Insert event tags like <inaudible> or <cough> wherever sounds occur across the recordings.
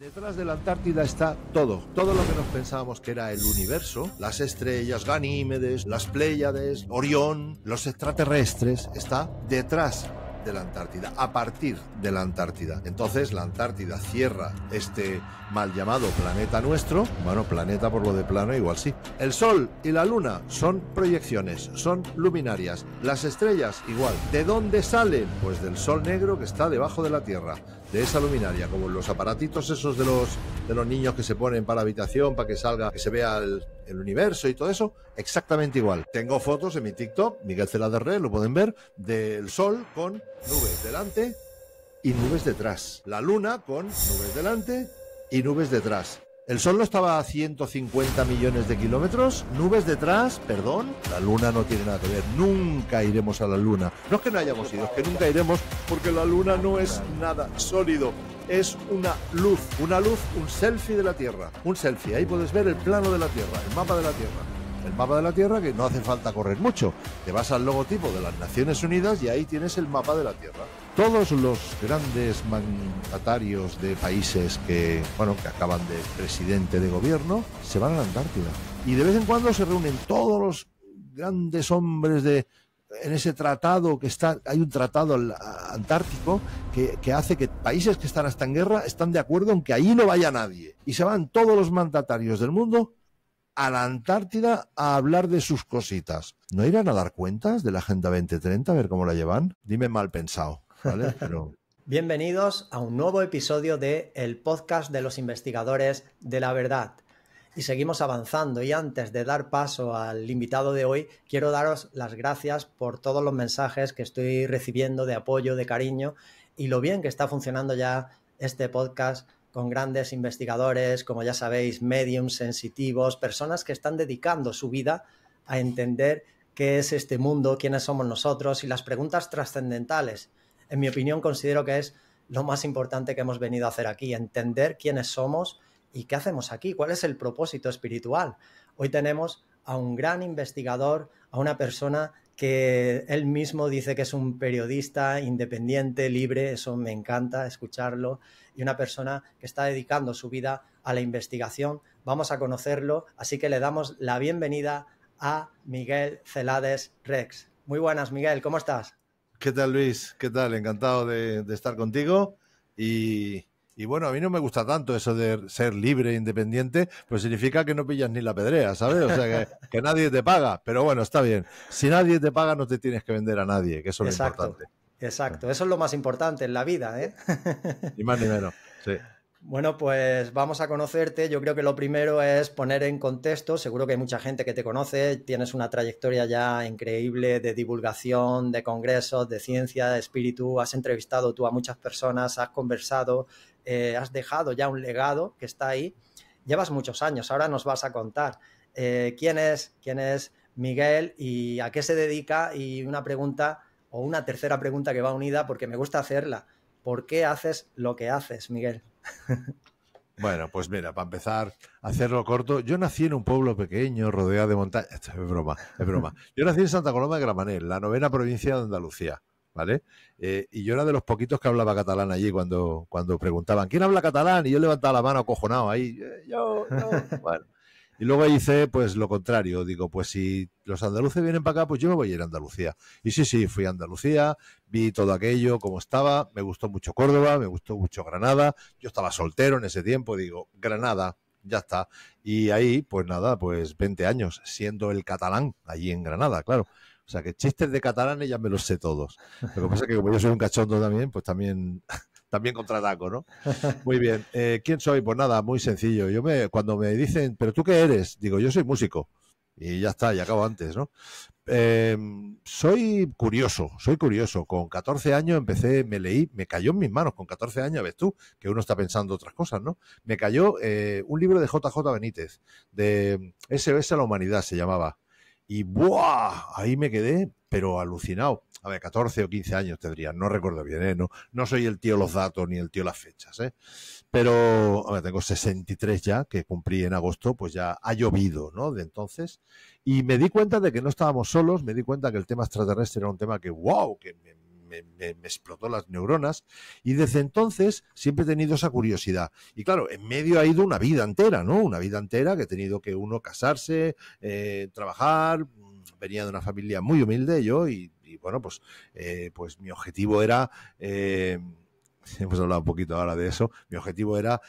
Detrás de la Antártida está todo, todo lo que nos pensábamos que era el universo, las estrellas, Ganímedes, las Pléyades, Orión, los extraterrestres, está detrás de la Antártida, a partir de la Antártida. Entonces la Antártida cierra este mal llamado planeta nuestro, bueno, planeta por lo de plano igual sí. El Sol y la Luna son proyecciones, son luminarias. Las estrellas igual. ¿De dónde salen? Pues del Sol negro que está debajo de la Tierra de esa luminaria, como los aparatitos esos de los, de los niños que se ponen para habitación, para que salga, que se vea el, universo y todo eso, exactamente igual. Tengo fotos en mi TikTok, Miguel Cela lo pueden ver, del sol con nubes delante y nubes detrás. La luna con nubes delante y nubes detrás. El Sol no estaba a 150 millones de kilómetros, nubes detrás, perdón, la Luna no tiene nada que ver, nunca iremos a la Luna. No es que no hayamos ido, es que nunca iremos porque la Luna no es nada sólido, es una luz, una luz, un selfie de la Tierra, un selfie, ahí puedes ver el plano de la Tierra, el mapa de la Tierra. El mapa de la Tierra que no hace falta correr mucho, te vas al logotipo de las Naciones Unidas y ahí tienes el mapa de la Tierra todos los grandes mandatarios de países que, bueno, que acaban de presidente de gobierno se van a la Antártida. Y de vez en cuando se reúnen todos los grandes hombres de en ese tratado que está hay un tratado antártico que, que hace que países que están hasta en guerra están de acuerdo en que ahí no vaya nadie y se van todos los mandatarios del mundo a la Antártida a hablar de sus cositas. ¿No irán a dar cuentas de la Agenda 2030 a ver cómo la llevan? Dime mal pensado. Bienvenidos a un nuevo episodio de El podcast de los investigadores de la verdad. Y seguimos avanzando y antes de dar paso al invitado de hoy, quiero daros las gracias por todos los mensajes que estoy recibiendo de apoyo, de cariño y lo bien que está funcionando ya este podcast con grandes investigadores, como ya sabéis, mediums sensitivos, personas que están dedicando su vida a entender qué es este mundo, quiénes somos nosotros y las preguntas trascendentales en mi opinión, considero que es lo más importante que hemos venido a hacer aquí, entender quiénes somos y qué hacemos aquí, cuál es el propósito espiritual. Hoy tenemos a un gran investigador, a una persona que él mismo dice que es un periodista independiente, libre, eso me encanta escucharlo, y una persona que está dedicando su vida a la investigación. Vamos a conocerlo, así que le damos la bienvenida a Miguel Celades Rex. Muy buenas, Miguel, ¿cómo estás? ¿Qué tal Luis? ¿Qué tal? Encantado de, estar contigo. Y, bueno, a mí no me gusta tanto eso de ser libre e independiente, pues significa que no pillas ni la pedrea, ¿sabes? O sea, que, nadie te paga. Pero bueno, está bien. Si nadie te paga, no te tienes que vender a nadie, que eso es Exacto. importante. Exacto, eso es lo más importante en la vida, ¿eh? Ni más ni menos, sí. Bueno, pues vamos a conocerte. Yo creo que lo primero es poner en contexto. Seguro que hay mucha gente que te conoce. Tienes una trayectoria ya increíble de divulgación, de congresos, de ciencia, de espíritu. Has entrevistado tú a muchas personas, has conversado, eh, has dejado ya un legado que está ahí. Llevas muchos años. Ahora nos vas a contar eh, quién es, quién es Miguel y a qué se dedica. Y una pregunta o una tercera pregunta que va unida porque me gusta hacerla. ¿Por qué haces lo que haces, Miguel? <laughs> Bueno, pues mira, para empezar, a hacerlo corto, yo nací en un pueblo pequeño, rodeado de montañas. es broma, es broma. Yo nací en Santa Coloma de Gramanel, la novena provincia de Andalucía, ¿vale? Eh, y yo era de los poquitos que hablaba catalán allí cuando, cuando preguntaban, ¿quién habla catalán? Y yo levantaba la mano acojonado ahí, eh, yo, yo, bueno. Y luego hice pues lo contrario, digo, pues si los andaluces vienen para acá, pues yo me voy a ir a Andalucía. Y sí, sí, fui a Andalucía, vi todo aquello, cómo estaba, me gustó mucho Córdoba, me gustó mucho Granada, yo estaba soltero en ese tiempo, digo, Granada, ya está. Y ahí, pues nada, pues 20 años, siendo el catalán, allí en Granada, claro. O sea, que chistes de catalanes ya me los sé todos. Lo que pasa es que como yo soy un cachondo también, pues también también contraataco, ¿no? <laughs> Muy bien. Eh, ¿Quién soy? Pues nada, muy sencillo. Yo me, cuando me dicen, ¿pero tú qué eres? Digo, yo soy músico. Y ya está, ya acabo antes, ¿no? Eh, soy curioso, soy curioso. Con 14 años empecé, me leí, me cayó en mis manos con 14 años, ves tú, que uno está pensando otras cosas, ¿no? Me cayó eh, un libro de JJ Benítez, de SOS a la humanidad se llamaba. Y ¡buah! Ahí me quedé, pero alucinado a ver, 14 o 15 años tendría, no recuerdo bien, ¿eh? no, no soy el tío los datos ni el tío las fechas, ¿eh? pero a ver, tengo 63 ya, que cumplí en agosto, pues ya ha llovido, ¿no? De entonces, y me di cuenta de que no estábamos solos, me di cuenta que el tema extraterrestre era un tema que, wow, que me, explotó las neuronas y desde entonces siempre he tenido esa curiosidad. Y claro, en medio ha ido una vida entera, ¿no? Una vida entera que he tenido que uno casarse, eh, trabajar, venía de una familia muy humilde yo y, bueno, pues, eh, pues mi objetivo era, eh, <laughs> hemos hablado un poquito ahora de eso, mi objetivo era,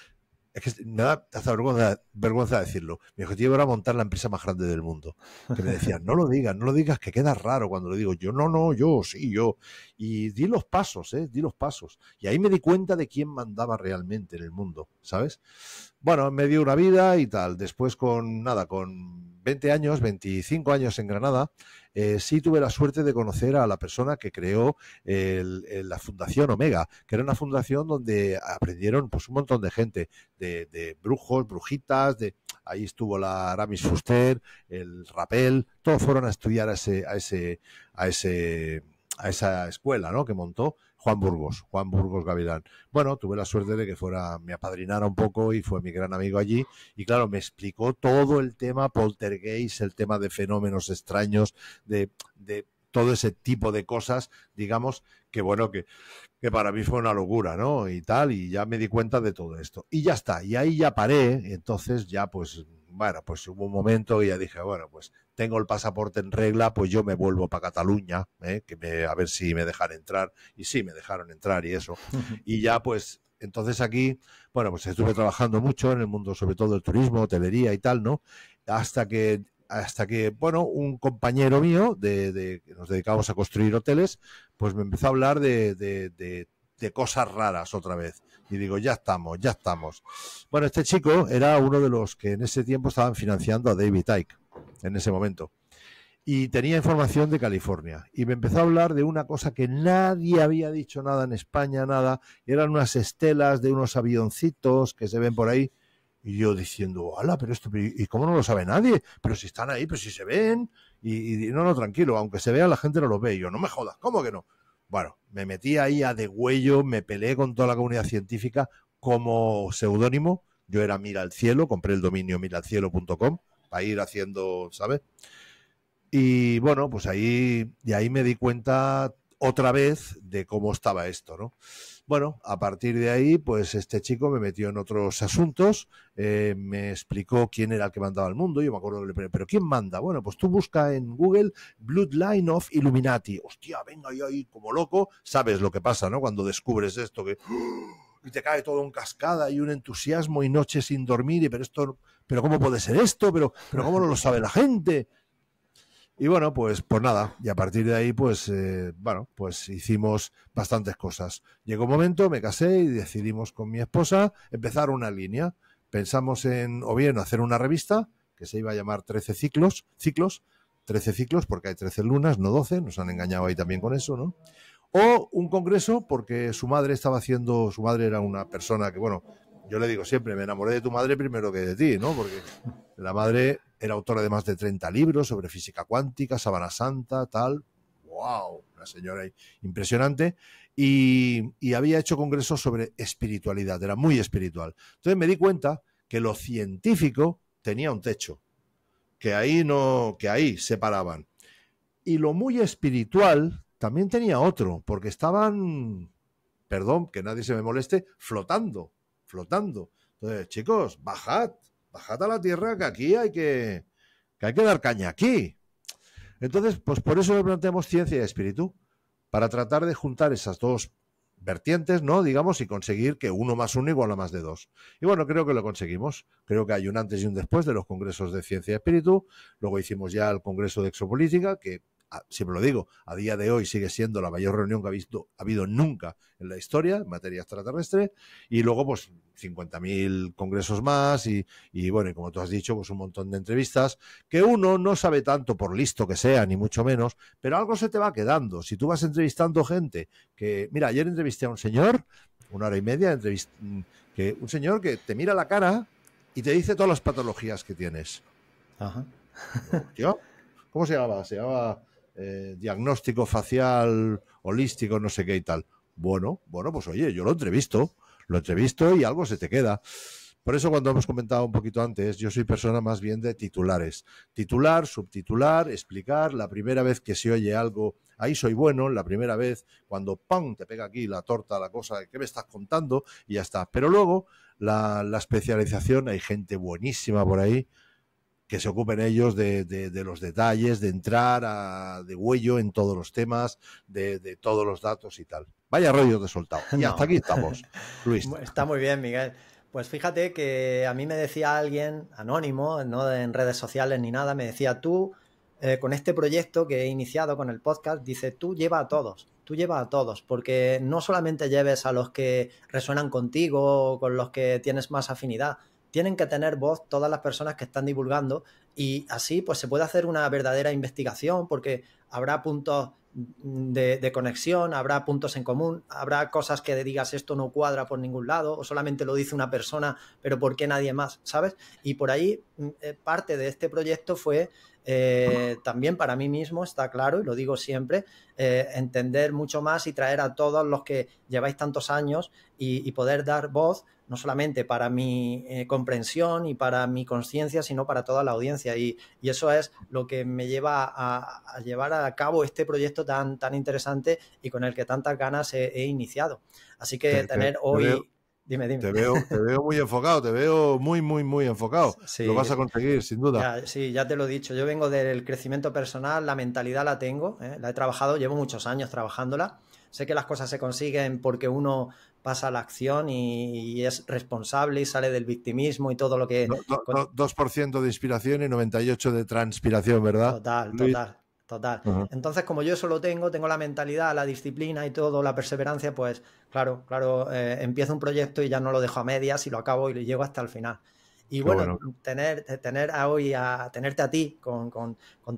es que me da hasta vergüenza, vergüenza decirlo, mi objetivo era montar la empresa más grande del mundo. Que me decían, no lo digas, no lo digas, que queda raro cuando lo digo. Yo, no, no, yo, sí, yo y di los pasos, ¿eh? di los pasos. Y ahí me di cuenta de quién mandaba realmente en el mundo, ¿sabes? Bueno, me dio una vida y tal. Después con, nada, con 20 años, 25 años en Granada, eh, sí tuve la suerte de conocer a la persona que creó la Fundación Omega, que era una fundación donde aprendieron pues un montón de gente, de, brujos, brujitas, de... Ahí estuvo la Aramis Fuster, el Rapel, todos fueron a estudiar ese, a ese, a ese esa escuela ¿no? que montó Juan Burgos, Juan Burgos Gavilán. Bueno, tuve la suerte de que fuera, me apadrinara un poco y fue mi gran amigo allí. Y claro, me explicó todo el tema poltergeist, el tema de fenómenos extraños, de, todo ese tipo de cosas, digamos, que bueno, que, que para mí fue una locura, ¿no? Y tal, y ya me di cuenta de todo esto. Y ya está, y ahí ya paré, entonces ya pues bueno, pues hubo un momento y ya dije, bueno, pues tengo el pasaporte en regla, pues yo me vuelvo para Cataluña, eh, que me, a ver si me dejan entrar. Y sí, me dejaron entrar y eso. Y ya pues entonces aquí, bueno, pues estuve trabajando mucho en el mundo, sobre todo del turismo, hotelería y tal, ¿no? Hasta que, hasta que bueno, un compañero mío de, que nos dedicamos a construir hoteles, pues me empezó a hablar de de cosas raras otra vez. Y digo, ya estamos, ya estamos. Bueno, este chico era uno de los que en ese tiempo estaban financiando a David Icke, en ese momento. Y tenía información de California. Y me empezó a hablar de una cosa que nadie había dicho nada en España, nada. eran unas estelas de unos avioncitos que se ven por ahí. Y yo diciendo, ala, pero esto, ¿y cómo no lo sabe nadie? Pero si están ahí, pero si se ven. Y, no, no, tranquilo, aunque se vea, la gente no lo ve. Y yo, no me jodas, ¿cómo que no? Bueno, me metí ahí a huello, me peleé con toda la comunidad científica como seudónimo. Yo era Mira al Cielo, compré el dominio miralcielo.com para ir haciendo, ¿sabes? Y bueno, pues ahí, ahí me di cuenta otra vez de cómo estaba esto, ¿no? Bueno, a partir de ahí, pues este chico me metió en otros asuntos, eh, me explicó quién era el que mandaba al mundo, yo me acuerdo, pero ¿quién manda? Bueno, pues tú busca en Google Bloodline of Illuminati. Hostia, venga, yo ahí como loco, sabes lo que pasa, ¿no? Cuando descubres esto que ¡oh! y te cae todo en cascada y un entusiasmo y noches sin dormir y pero esto pero cómo puede ser esto pero pero cómo no lo sabe la gente y bueno, pues, por pues nada, y a partir de ahí, pues, eh, bueno, pues hicimos bastantes cosas. Llegó un momento, me casé y decidimos con mi esposa empezar una línea. Pensamos en, o bien, hacer una revista que se iba a llamar 13 ciclos, ciclos, 13 ciclos, porque hay 13 lunas, no 12, nos han engañado ahí también con eso, ¿no? O un congreso, porque su madre estaba haciendo, su madre era una persona que, bueno, yo le digo siempre, me enamoré de tu madre primero que de ti, ¿no? Porque la madre era autora de más de 30 libros sobre física cuántica, Sabana Santa, tal. ¡Wow! Una señora impresionante. Y, había hecho congresos sobre espiritualidad, era muy espiritual. Entonces me di cuenta que lo científico tenía un techo, que ahí no, que ahí se paraban. Y lo muy espiritual también tenía otro, porque estaban, perdón, que nadie se me moleste, flotando flotando. Entonces, chicos, bajad, bajad a la tierra que aquí hay que, que hay que dar caña aquí. Entonces, pues por eso le planteamos ciencia y espíritu, para tratar de juntar esas dos vertientes, ¿no? Digamos, y conseguir que uno más uno iguala a más de dos. Y bueno, creo que lo conseguimos. Creo que hay un antes y un después de los congresos de ciencia y espíritu. Luego hicimos ya el congreso de exopolítica, que siempre lo digo, a día de hoy sigue siendo la mayor reunión que ha, habido nunca en la historia en materia extraterrestre, y luego pues 50.000 congresos más, y, bueno, como tú has dicho, pues un montón de entrevistas, que uno no sabe tanto por listo que sea, ni mucho menos, pero algo se te va quedando. Si tú vas entrevistando gente que, mira, ayer entrevisté a un señor, una hora y media, que un señor que te mira la cara y te dice todas las patologías que tienes. Ajá. ¿Yo? ¿Cómo se llamaba? Se llamaba eh, diagnóstico facial holístico, no sé qué y tal. Bueno, bueno, pues oye, yo lo entrevisto, lo entrevisto y algo se te queda. Por eso cuando hemos comentado un poquito antes, yo soy persona más bien de titulares. Titular, subtitular, explicar, la primera vez que se oye algo, ahí soy bueno, la primera vez, cuando ¡pam! te pega aquí la torta, la cosa, ¿qué me estás contando? Y ya está. Pero luego, la, la especialización, hay gente buenísima por ahí, que se ocupen ellos de, los detalles, de entrar de huello en todos los temas, de, todos los datos y tal. Vaya rollo de soltado. Y hasta aquí estamos, <laughs> Luis. Está muy bien, Miguel. Pues fíjate que a mí me decía alguien anónimo, no en redes sociales ni nada, me decía tú, eh, con este proyecto que he iniciado con el podcast, dice tú lleva a todos, tú lleva a todos, porque no solamente lleves a los que resuenan contigo o con los que tienes más afinidad, tienen que tener voz todas las personas que están divulgando y así pues se puede hacer una verdadera investigación porque habrá puntos de, conexión, habrá puntos en común, habrá cosas que digas esto no cuadra por ningún lado o solamente lo dice una persona, pero ¿por qué nadie más? ¿Sabes? Y por ahí mm, eh, parte de este proyecto fue eh, también para mí mismo, está claro, y lo digo siempre, eh, entender mucho más y traer a todos los que lleváis tantos años y poder dar voz no solamente para mi eh, comprensión y para mi conciencia, sino para toda la audiencia. Y, eso es lo que me lleva a, llevar a cabo este proyecto tan, tan interesante y con el que tantas ganas he, iniciado. Así que tener hoy... dime, dime. Te veo, muy enfocado, te veo muy, muy, muy enfocado. <laughs> lo vas a conseguir, sin duda. sí, ya te lo he dicho. Yo vengo del crecimiento personal, la mentalidad la tengo, ¿eh? la he trabajado, llevo muchos años trabajándola sé que las cosas se consiguen porque uno pasa a la acción y, es responsable y sale del victimismo y todo lo que... 2% de inspiración y 98% de transpiración, ¿verdad? Total, total. Total. Entonces, como yo eso lo tengo, tengo la mentalidad, la disciplina y todo, la perseverancia, pues claro, claro, eh, empiezo un proyecto y ya no lo dejo a medias y lo acabo y lo llego hasta el final. Y bueno, tener, tener a hoy, a, tenerte a ti con,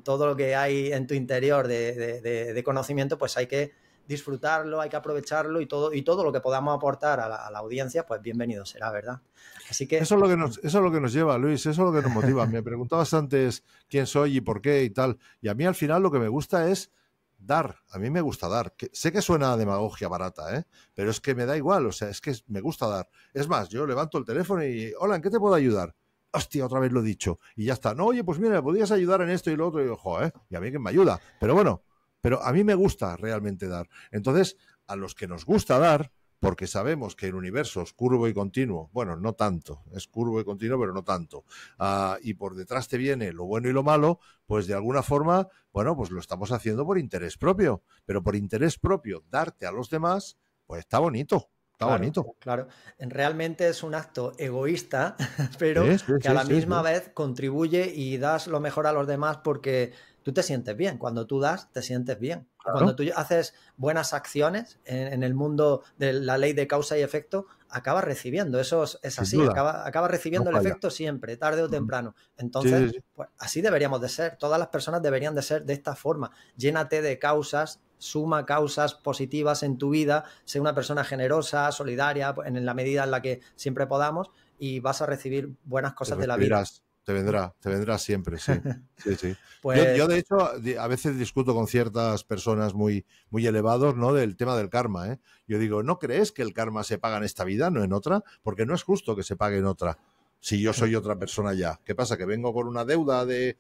todo lo que hay en tu interior de, conocimiento, pues hay que disfrutarlo, hay que aprovecharlo y todo, y todo lo que podamos aportar a la, audiencia, pues bienvenido será, ¿verdad? Así que... Eso es, lo que nos, eso es lo que nos lleva, Luis, eso es lo que nos motiva. Me preguntabas antes quién soy y por qué y tal. Y a mí al final lo que me gusta es dar, a mí me gusta dar. sé que suena a demagogia barata, ¿eh? pero es que me da igual, o sea, es que me gusta dar. Es más, yo levanto el teléfono y, hola, ¿en qué te puedo ayudar? Hostia, otra vez lo he dicho. Y ya está. No, oye, pues mira, podrías ayudar en esto y lo otro. Y ojo, Y a mí que me ayuda. Pero bueno, pero a mí me gusta realmente dar. Entonces, a los que nos gusta dar, porque sabemos que el universo es curvo y continuo, bueno, no tanto, es curvo y continuo, pero no tanto, ah, y por detrás te viene lo bueno y lo malo, pues de alguna forma, bueno, pues lo estamos haciendo por interés propio, pero por interés propio, darte a los demás, pues está bonito. Está bonito. Claro, realmente es un acto egoísta, <laughs> pero que a la misma vez contribuye y das lo mejor a los demás porque tú te sientes bien. Cuando tú das, te sientes bien. Cuando tú haces buenas acciones en, el mundo de la ley de causa y efecto, acabas recibiendo. Eso es, así, acabas acaba recibiendo el efecto siempre, tarde o temprano. Entonces, pues, así deberíamos de ser. Todas las personas deberían de ser de esta forma. Llénate de causas, suma causas positivas en tu vida, sé una persona generosa, solidaria, en la medida en la que siempre podamos, y vas a recibir buenas cosas de la vida te vendrá, te vendrá siempre, sí. <laughs> sí, sí. Yo, pues de hecho, a veces discuto con ciertas personas muy, muy elevados, ¿no? Del tema del karma, ¿eh? Yo digo, ¿no crees que el karma se paga en esta vida, no en otra? Porque no es justo que se pague en otra. Si yo soy otra persona ya, ¿qué pasa? ¿Que vengo con una deuda de,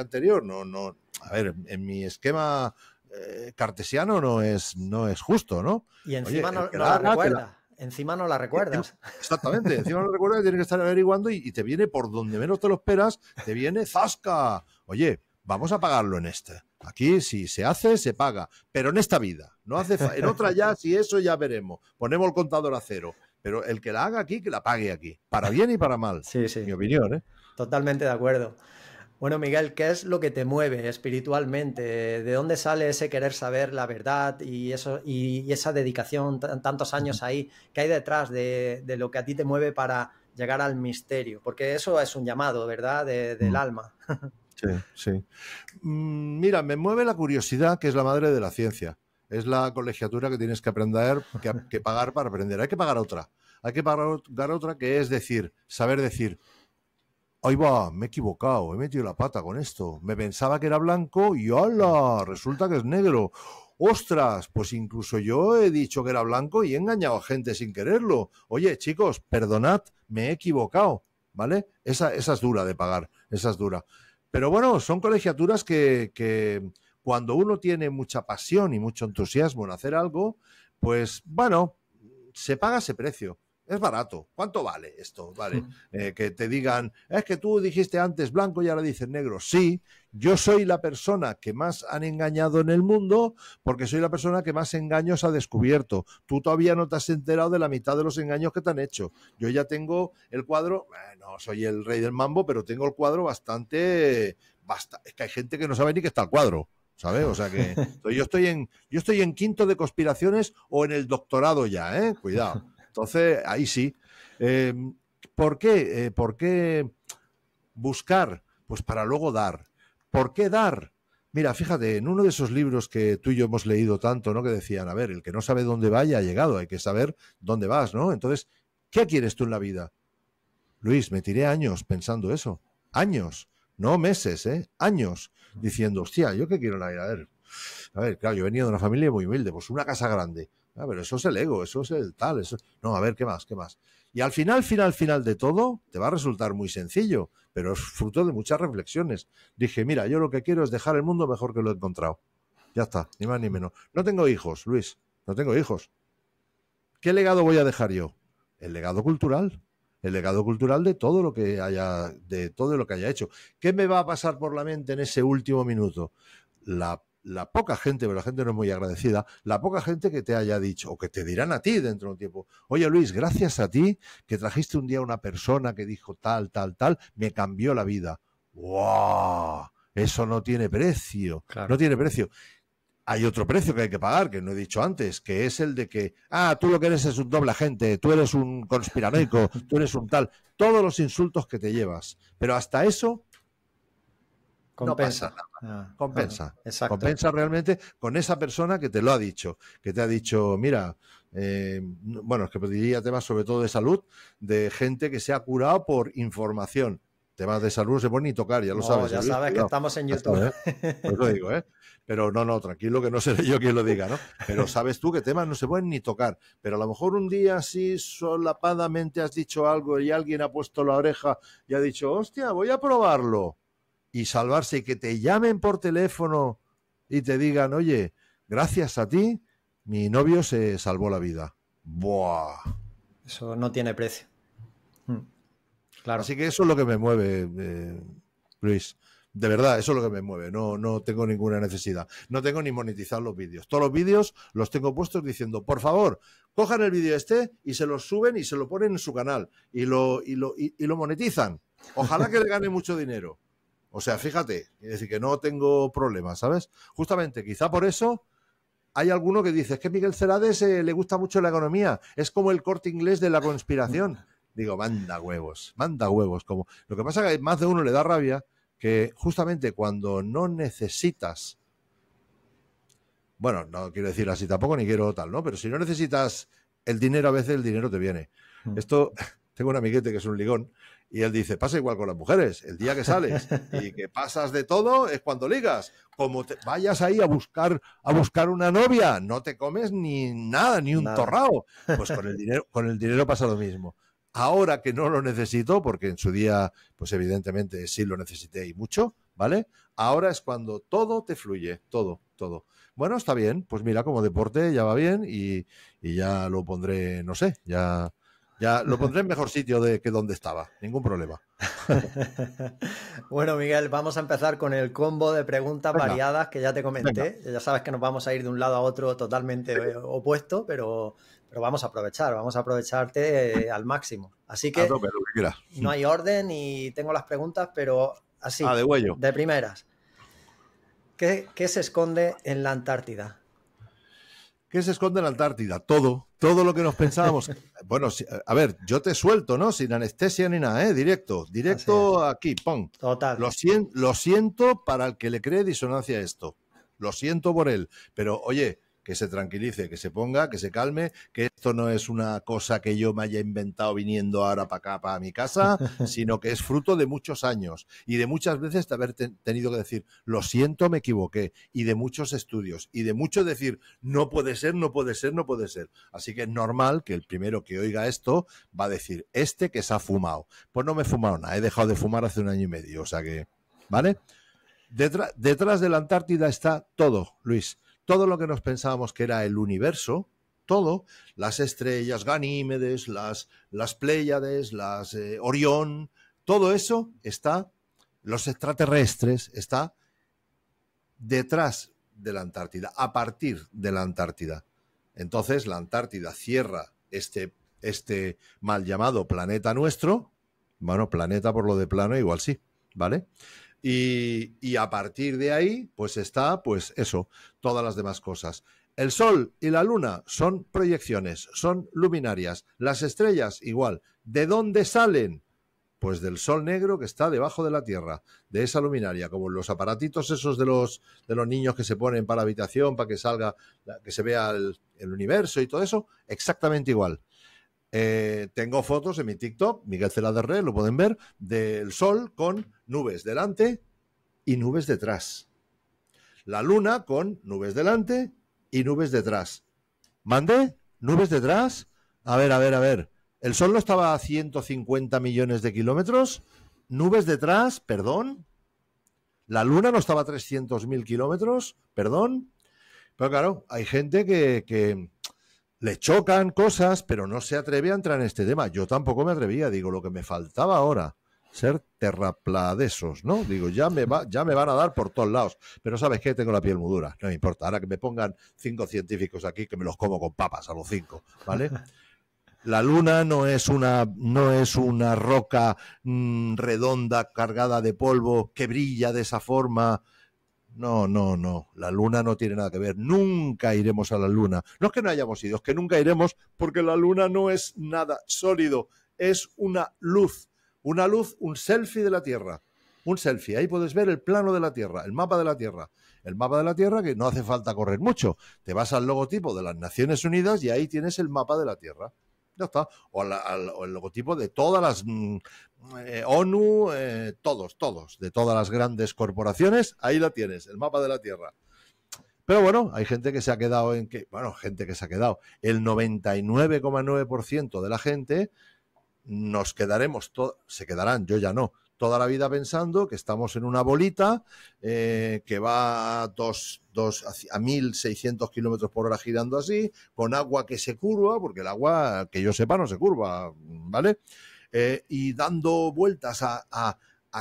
anterior? No, no. A ver, en mi esquema eh, cartesiano no es, no es justo, ¿no? Y encima no, la recuerda. Encima no la eh, recuerdas. Exactamente, encima no la recuerdas, tienes que estar averiguando y, te viene por donde menos te lo esperas, te viene zasca. Oye, vamos a pagarlo en este. Aquí si se hace, se paga, pero en esta vida. No hace en otra ya, si eso ya veremos. Ponemos el contador a cero. Pero el que la haga aquí, que la pague aquí. Para bien y para mal. Sí, Mi opinión, ¿eh? Totalmente de acuerdo. Bueno, Miguel, ¿qué es lo que te mueve espiritualmente? ¿De dónde sale ese querer saber la verdad y, eso, y, esa dedicación, tantos años ahí? ¿Qué hay detrás de, lo que a ti te mueve para llegar al misterio? Porque eso es un llamado, ¿verdad? del mm. alma. Sí, sí. Mm, mira, me mueve la curiosidad, que es la madre de la ciencia. Es la colegiatura que tienes que aprender, que, que pagar para aprender. Hay que pagar otra. Hay que pagar otra, que es decir, saber decir, Ahí va, me he equivocado, he metido la pata con esto. Me pensaba que era blanco y ¡hola! Resulta que es negro. ¡Ostras! Pues incluso yo he dicho que era blanco y he engañado a gente sin quererlo. Oye, chicos, perdonad, me he equivocado. ¿Vale? Esa, es dura de pagar, esa es dura. Pero bueno, son colegiaturas que cuando uno tiene mucha pasión y mucho entusiasmo en hacer algo, pues bueno, se paga ese precio. Es barato. ¿Cuánto vale esto? Vale. Eh, que te digan, es que tú dijiste antes blanco y ahora dices negro. Sí, yo soy la persona que más han engañado en el mundo porque soy la persona que más engaños ha descubierto. Tú todavía no te has enterado de la mitad de los engaños que te han hecho. Yo ya tengo el cuadro, No, soy el rey del mambo, pero tengo el cuadro bastante... Basta, es que hay gente que no sabe ni que está el cuadro. ¿sabes? O sea que <laughs> yo estoy en yo estoy en quinto de conspiraciones o en el doctorado ya, ¿eh? Cuidado. Entonces, ahí sí. Eh, ¿Por qué? Eh, ¿Por qué buscar? Pues para luego dar. ¿Por qué dar? Mira, fíjate, en uno de esos libros que tú y yo hemos leído tanto, ¿no? Que decían, a ver, el que no sabe dónde va ha llegado, hay que saber dónde vas, ¿no? Entonces, ¿qué quieres tú en la vida? Luis, me tiré años pensando eso, años, no meses, ¿eh? Años, diciendo, hostia, ¿yo qué quiero en la vida? A ver, a ver claro, yo venía de una familia muy humilde, pues una casa grande, Ah, pero eso es el ego, eso es el tal, eso. No, a ver, ¿qué más? ¿Qué más? Y al final, final, final de todo, te va a resultar muy sencillo, pero es fruto de muchas reflexiones. Dije, mira, yo lo que quiero es dejar el mundo mejor que lo he encontrado. Ya está, ni más ni menos. No tengo hijos, Luis, no tengo hijos. ¿Qué legado voy a dejar yo? El legado cultural, el legado cultural de todo lo que haya, de todo lo que haya hecho. ¿Qué me va a pasar por la mente en ese último minuto? La la poca gente, pero la gente no es muy agradecida, la poca gente que te haya dicho o que te dirán a ti dentro de un tiempo, oye Luis, gracias a ti que trajiste un día una persona que dijo tal, tal, tal, me cambió la vida. ¡Wow! Eso no tiene precio, no tiene precio. Hay otro precio que hay que pagar, que no he dicho antes, que es el de que, ah, tú lo que eres es un doble agente, tú eres un conspiranoico, tú eres un tal, todos los insultos que te llevas. Pero hasta eso Compensa. Ah, compensa. Compensa realmente con esa persona que te lo ha dicho, que te ha dicho, mira, eh, bueno, es que pediría temas sobre todo de salud, de gente que se ha curado por información. Temas de salud se pueden ni tocar, ya lo sabes. Ya sabes que estamos en YouTube. ¿eh? Pues lo digo, ¿eh? Pero no, no, tranquilo, que no seré yo quien lo diga, ¿no? Pero sabes tú que temas no se pueden ni tocar. Pero a lo mejor un día así solapadamente has dicho algo y alguien ha puesto la oreja y ha dicho, hostia, voy a probarlo y salvarse y que te llamen por teléfono y te digan, oye, gracias a ti, mi novio se salvó la vida. Buah. Eso no tiene precio. Mm. Claro. Así que eso es lo que me mueve, eh, Luis. De verdad, eso es lo que me mueve. No, no tengo ninguna necesidad. No tengo ni monetizar los vídeos. Todos los vídeos los tengo puestos diciendo, por favor, cojan el vídeo este y se lo suben y se lo ponen en su canal y lo, y lo, y lo monetizan. Ojalá que le gane mucho dinero. O sea, fíjate, es decir, que no tengo problemas, ¿sabes? Justamente, quizá por eso hay alguno que dice, es que Miguel Celades eh, le gusta mucho la economía, es como el corte inglés de la conspiración. <laughs> Digo, manda huevos, manda huevos. Como... Lo que pasa es que más de uno le da rabia que justamente cuando no necesitas, bueno, no quiero decir así tampoco, ni quiero tal, ¿no? Pero si no necesitas el dinero, a veces el dinero te viene. Hmm. Esto, <laughs> tengo un amiguete que es un ligón y él dice, pasa igual con las mujeres, el día que sales y <laughs> que pasas de todo es cuando ligas. Como te vayas ahí a buscar, a buscar una novia, no te comes ni nada, ni un torrao. Pues con el <laughs> dinero, con el dinero pasa lo mismo. Ahora que no lo necesito, porque en su día, pues evidentemente sí lo necesité y mucho, ¿vale? Ahora es cuando todo te fluye, todo, todo. Bueno, está bien, pues mira, como deporte ya va bien y, y ya lo pondré, no sé, ya ya lo pondré en mejor sitio de que donde estaba, ningún problema. <laughs> bueno, Miguel, vamos a empezar con el combo de preguntas variadas que ya te comenté. Ya sabes que nos vamos a ir de un lado a otro totalmente eh, opuesto, pero, pero vamos a aprovechar, vamos a aprovecharte eh, al máximo. Así que, no hay orden y tengo las preguntas, pero así, ah, de, de primeras. ¿Qué se esconde en la Antártida? ¿Qué se esconde en la Antártida? Todo todo lo que nos pensábamos. <laughs> bueno, a ver, yo te suelto, ¿no? Sin anestesia ni nada, ¿eh? Directo, directo aquí, pon. Total. Lo, lo siento para el que le cree disonancia esto. Lo siento por él. Pero, oye, que se tranquilice, que se ponga, que se calme, que esto no es una cosa que yo me haya inventado viniendo ahora para acá, para mi casa, <laughs> sino que es fruto de muchos años y de muchas veces de haber tenido que decir, lo siento, me equivoqué, y de muchos estudios, y de mucho decir, no puede ser, no puede ser, no puede ser. Así que es normal que el primero que oiga esto va a decir, este que se ha fumado. Pues no me he fumado nada, he dejado de fumar hace un año y medio, o sea que, ¿vale? detrás de la Antártida está todo, Luis todo lo que nos pensábamos que era el universo, todo, las estrellas Ganímedes, las, las Pléyades, las eh, Orión, todo eso está, los extraterrestres, está detrás de la Antártida, a partir de la Antártida. Entonces la Antártida cierra este, este mal llamado planeta nuestro, bueno, planeta por lo de plano igual sí, ¿vale? Y, a partir de ahí, pues está, pues eso, todas las demás cosas. El Sol y la Luna son proyecciones, son luminarias. Las estrellas, igual. ¿De dónde salen? Pues del Sol negro que está debajo de la Tierra, de esa luminaria, como los aparatitos esos de los, de los niños que se ponen para la habitación, para que salga, que se vea el universo y todo eso, exactamente igual. Eh, tengo fotos en mi TikTok, Miguel Cela de lo pueden ver, del sol con nubes delante y nubes detrás. La luna con nubes delante y nubes detrás. ¿Mandé? ¿Nubes detrás? A ver, a ver, a ver. ¿El sol no estaba a 150 millones de kilómetros? ¿Nubes detrás? Perdón. ¿La luna no estaba a 300.000 kilómetros? Perdón. Pero claro, hay gente que, que, le chocan cosas, pero no se atreve a entrar en este tema. Yo tampoco me atrevía, digo, lo que me faltaba ahora, ser terrapladesos, ¿no? Digo, ya me, ya me van a dar por todos lados, pero sabes qué, tengo la piel mudura, no me importa, ahora que me pongan cinco científicos aquí, que me los como con papas a los cinco, ¿vale? <laughs> La luna no es una, no es una roca mm, redonda cargada de polvo que brilla de esa forma no, no, no. La luna no tiene nada que ver. Nunca iremos a la luna. No es que no hayamos ido, es que nunca iremos porque la luna no es nada sólido. Es una luz. Una luz, un selfie de la Tierra. Un selfie. Ahí puedes ver el plano de la Tierra, el mapa de la Tierra. El mapa de la Tierra que no hace falta correr mucho. Te vas al logotipo de las Naciones Unidas y ahí tienes el mapa de la Tierra. Ya está. O, el logotipo de todas las mm, eh, ONU, eh, todos, todos, de todas las grandes corporaciones, ahí la tienes, el mapa de la Tierra. Pero bueno, hay gente que se ha quedado en que, bueno, gente que se ha quedado. El 99,9% de la gente nos quedaremos, se quedarán, yo ya no, toda la vida pensando que estamos en una bolita eh, que va a, dos, 1.600 kilómetros por hora girando así, con agua que se curva, porque el agua, que yo sepa, no se curva, ¿vale? Eh, y dando vueltas a,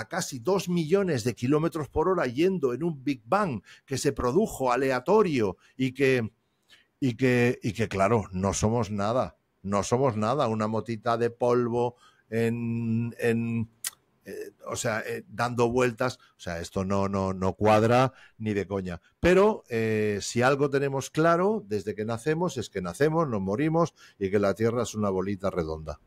casi 2 millones de kilómetros por hora yendo en un Big Bang que se produjo aleatorio y que, y que, y que claro, no somos nada, no somos nada, una motita de polvo en, eh, o sea, eh, dando vueltas, o sea, esto no, no, no cuadra ni de coña. Pero eh, si algo tenemos claro desde que nacemos es que nacemos, nos morimos y que la Tierra es una bolita redonda.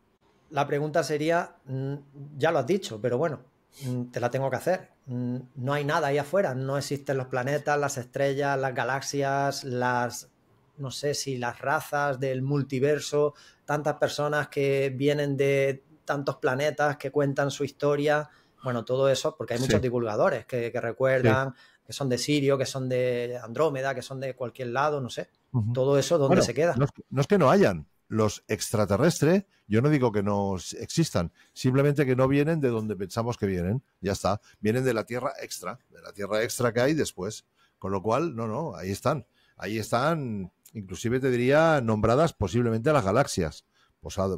La pregunta sería, mm, ya lo has dicho, pero bueno, mm, te la tengo que hacer. Mm, no hay nada ahí afuera, no existen los planetas, las estrellas, las galaxias, las no sé si las razas del multiverso, tantas personas que vienen de tantos planetas que cuentan su historia, bueno, todo eso, porque hay muchos divulgadores que, recuerdan, que son de Sirio, que son de Andrómeda, que son de cualquier lado, no sé. Todo eso, ¿dónde se queda? No, es que no hayan, los extraterrestres, yo no digo que no existan, simplemente que no vienen de donde pensamos que vienen, ya está, vienen de la Tierra extra, de la Tierra extra que hay después, con lo cual, no, no, ahí están, ahí están, inclusive te diría nombradas posiblemente a las galaxias,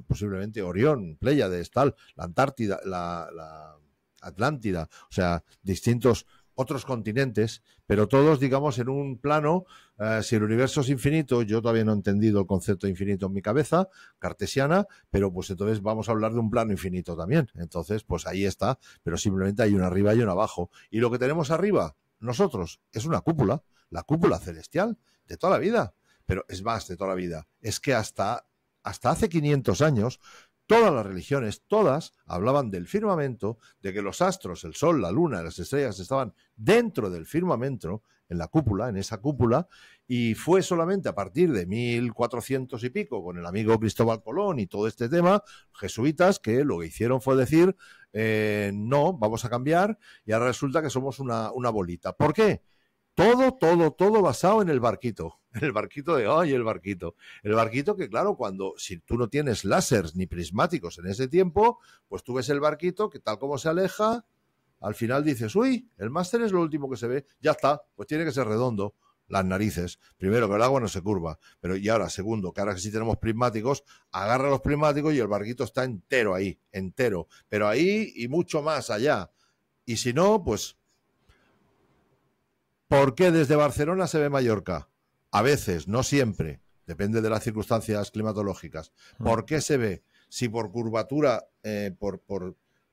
posiblemente Orión, Pleiades, tal, la Antártida, la, Atlántida, o sea, distintos otros continentes, pero todos, digamos, en un plano, eh, si el universo es infinito, yo todavía no he entendido el concepto infinito en mi cabeza, cartesiana, pero pues entonces vamos a hablar de un plano infinito también. Entonces, pues ahí está, pero simplemente hay una arriba y un abajo. Y lo que tenemos arriba, nosotros, es una cúpula, la cúpula celestial de toda la vida, pero es más de toda la vida, es que hasta hasta hace 500 años, todas las religiones, todas, hablaban del firmamento, de que los astros, el sol, la luna, las estrellas estaban dentro del firmamento, en la cúpula, en esa cúpula, y fue solamente a partir de 1400 y pico, con el amigo Cristóbal Colón y todo este tema, jesuitas, que lo que hicieron fue decir, eh, no, vamos a cambiar, y ahora resulta que somos una bolita. ¿Por qué? Todo, todo, todo basado en el barquito. En <laughs> El barquito de hoy, el barquito. El barquito que, claro, cuando, si tú no tienes láseres ni prismáticos en ese tiempo, pues tú ves el barquito que tal como se aleja, al final dices, uy, el máster es lo último que se ve, ya está, pues tiene que ser redondo las narices. Primero, que el agua no se curva. Pero y ahora, segundo, que ahora que sí tenemos prismáticos, agarra los prismáticos y el barquito está entero ahí, entero. Pero ahí y mucho más allá. Y si no, pues ¿Por qué desde Barcelona se ve Mallorca? A veces, no siempre, depende de las circunstancias climatológicas. Mm. ¿Por qué se ve? Si por curvatura, eh, por,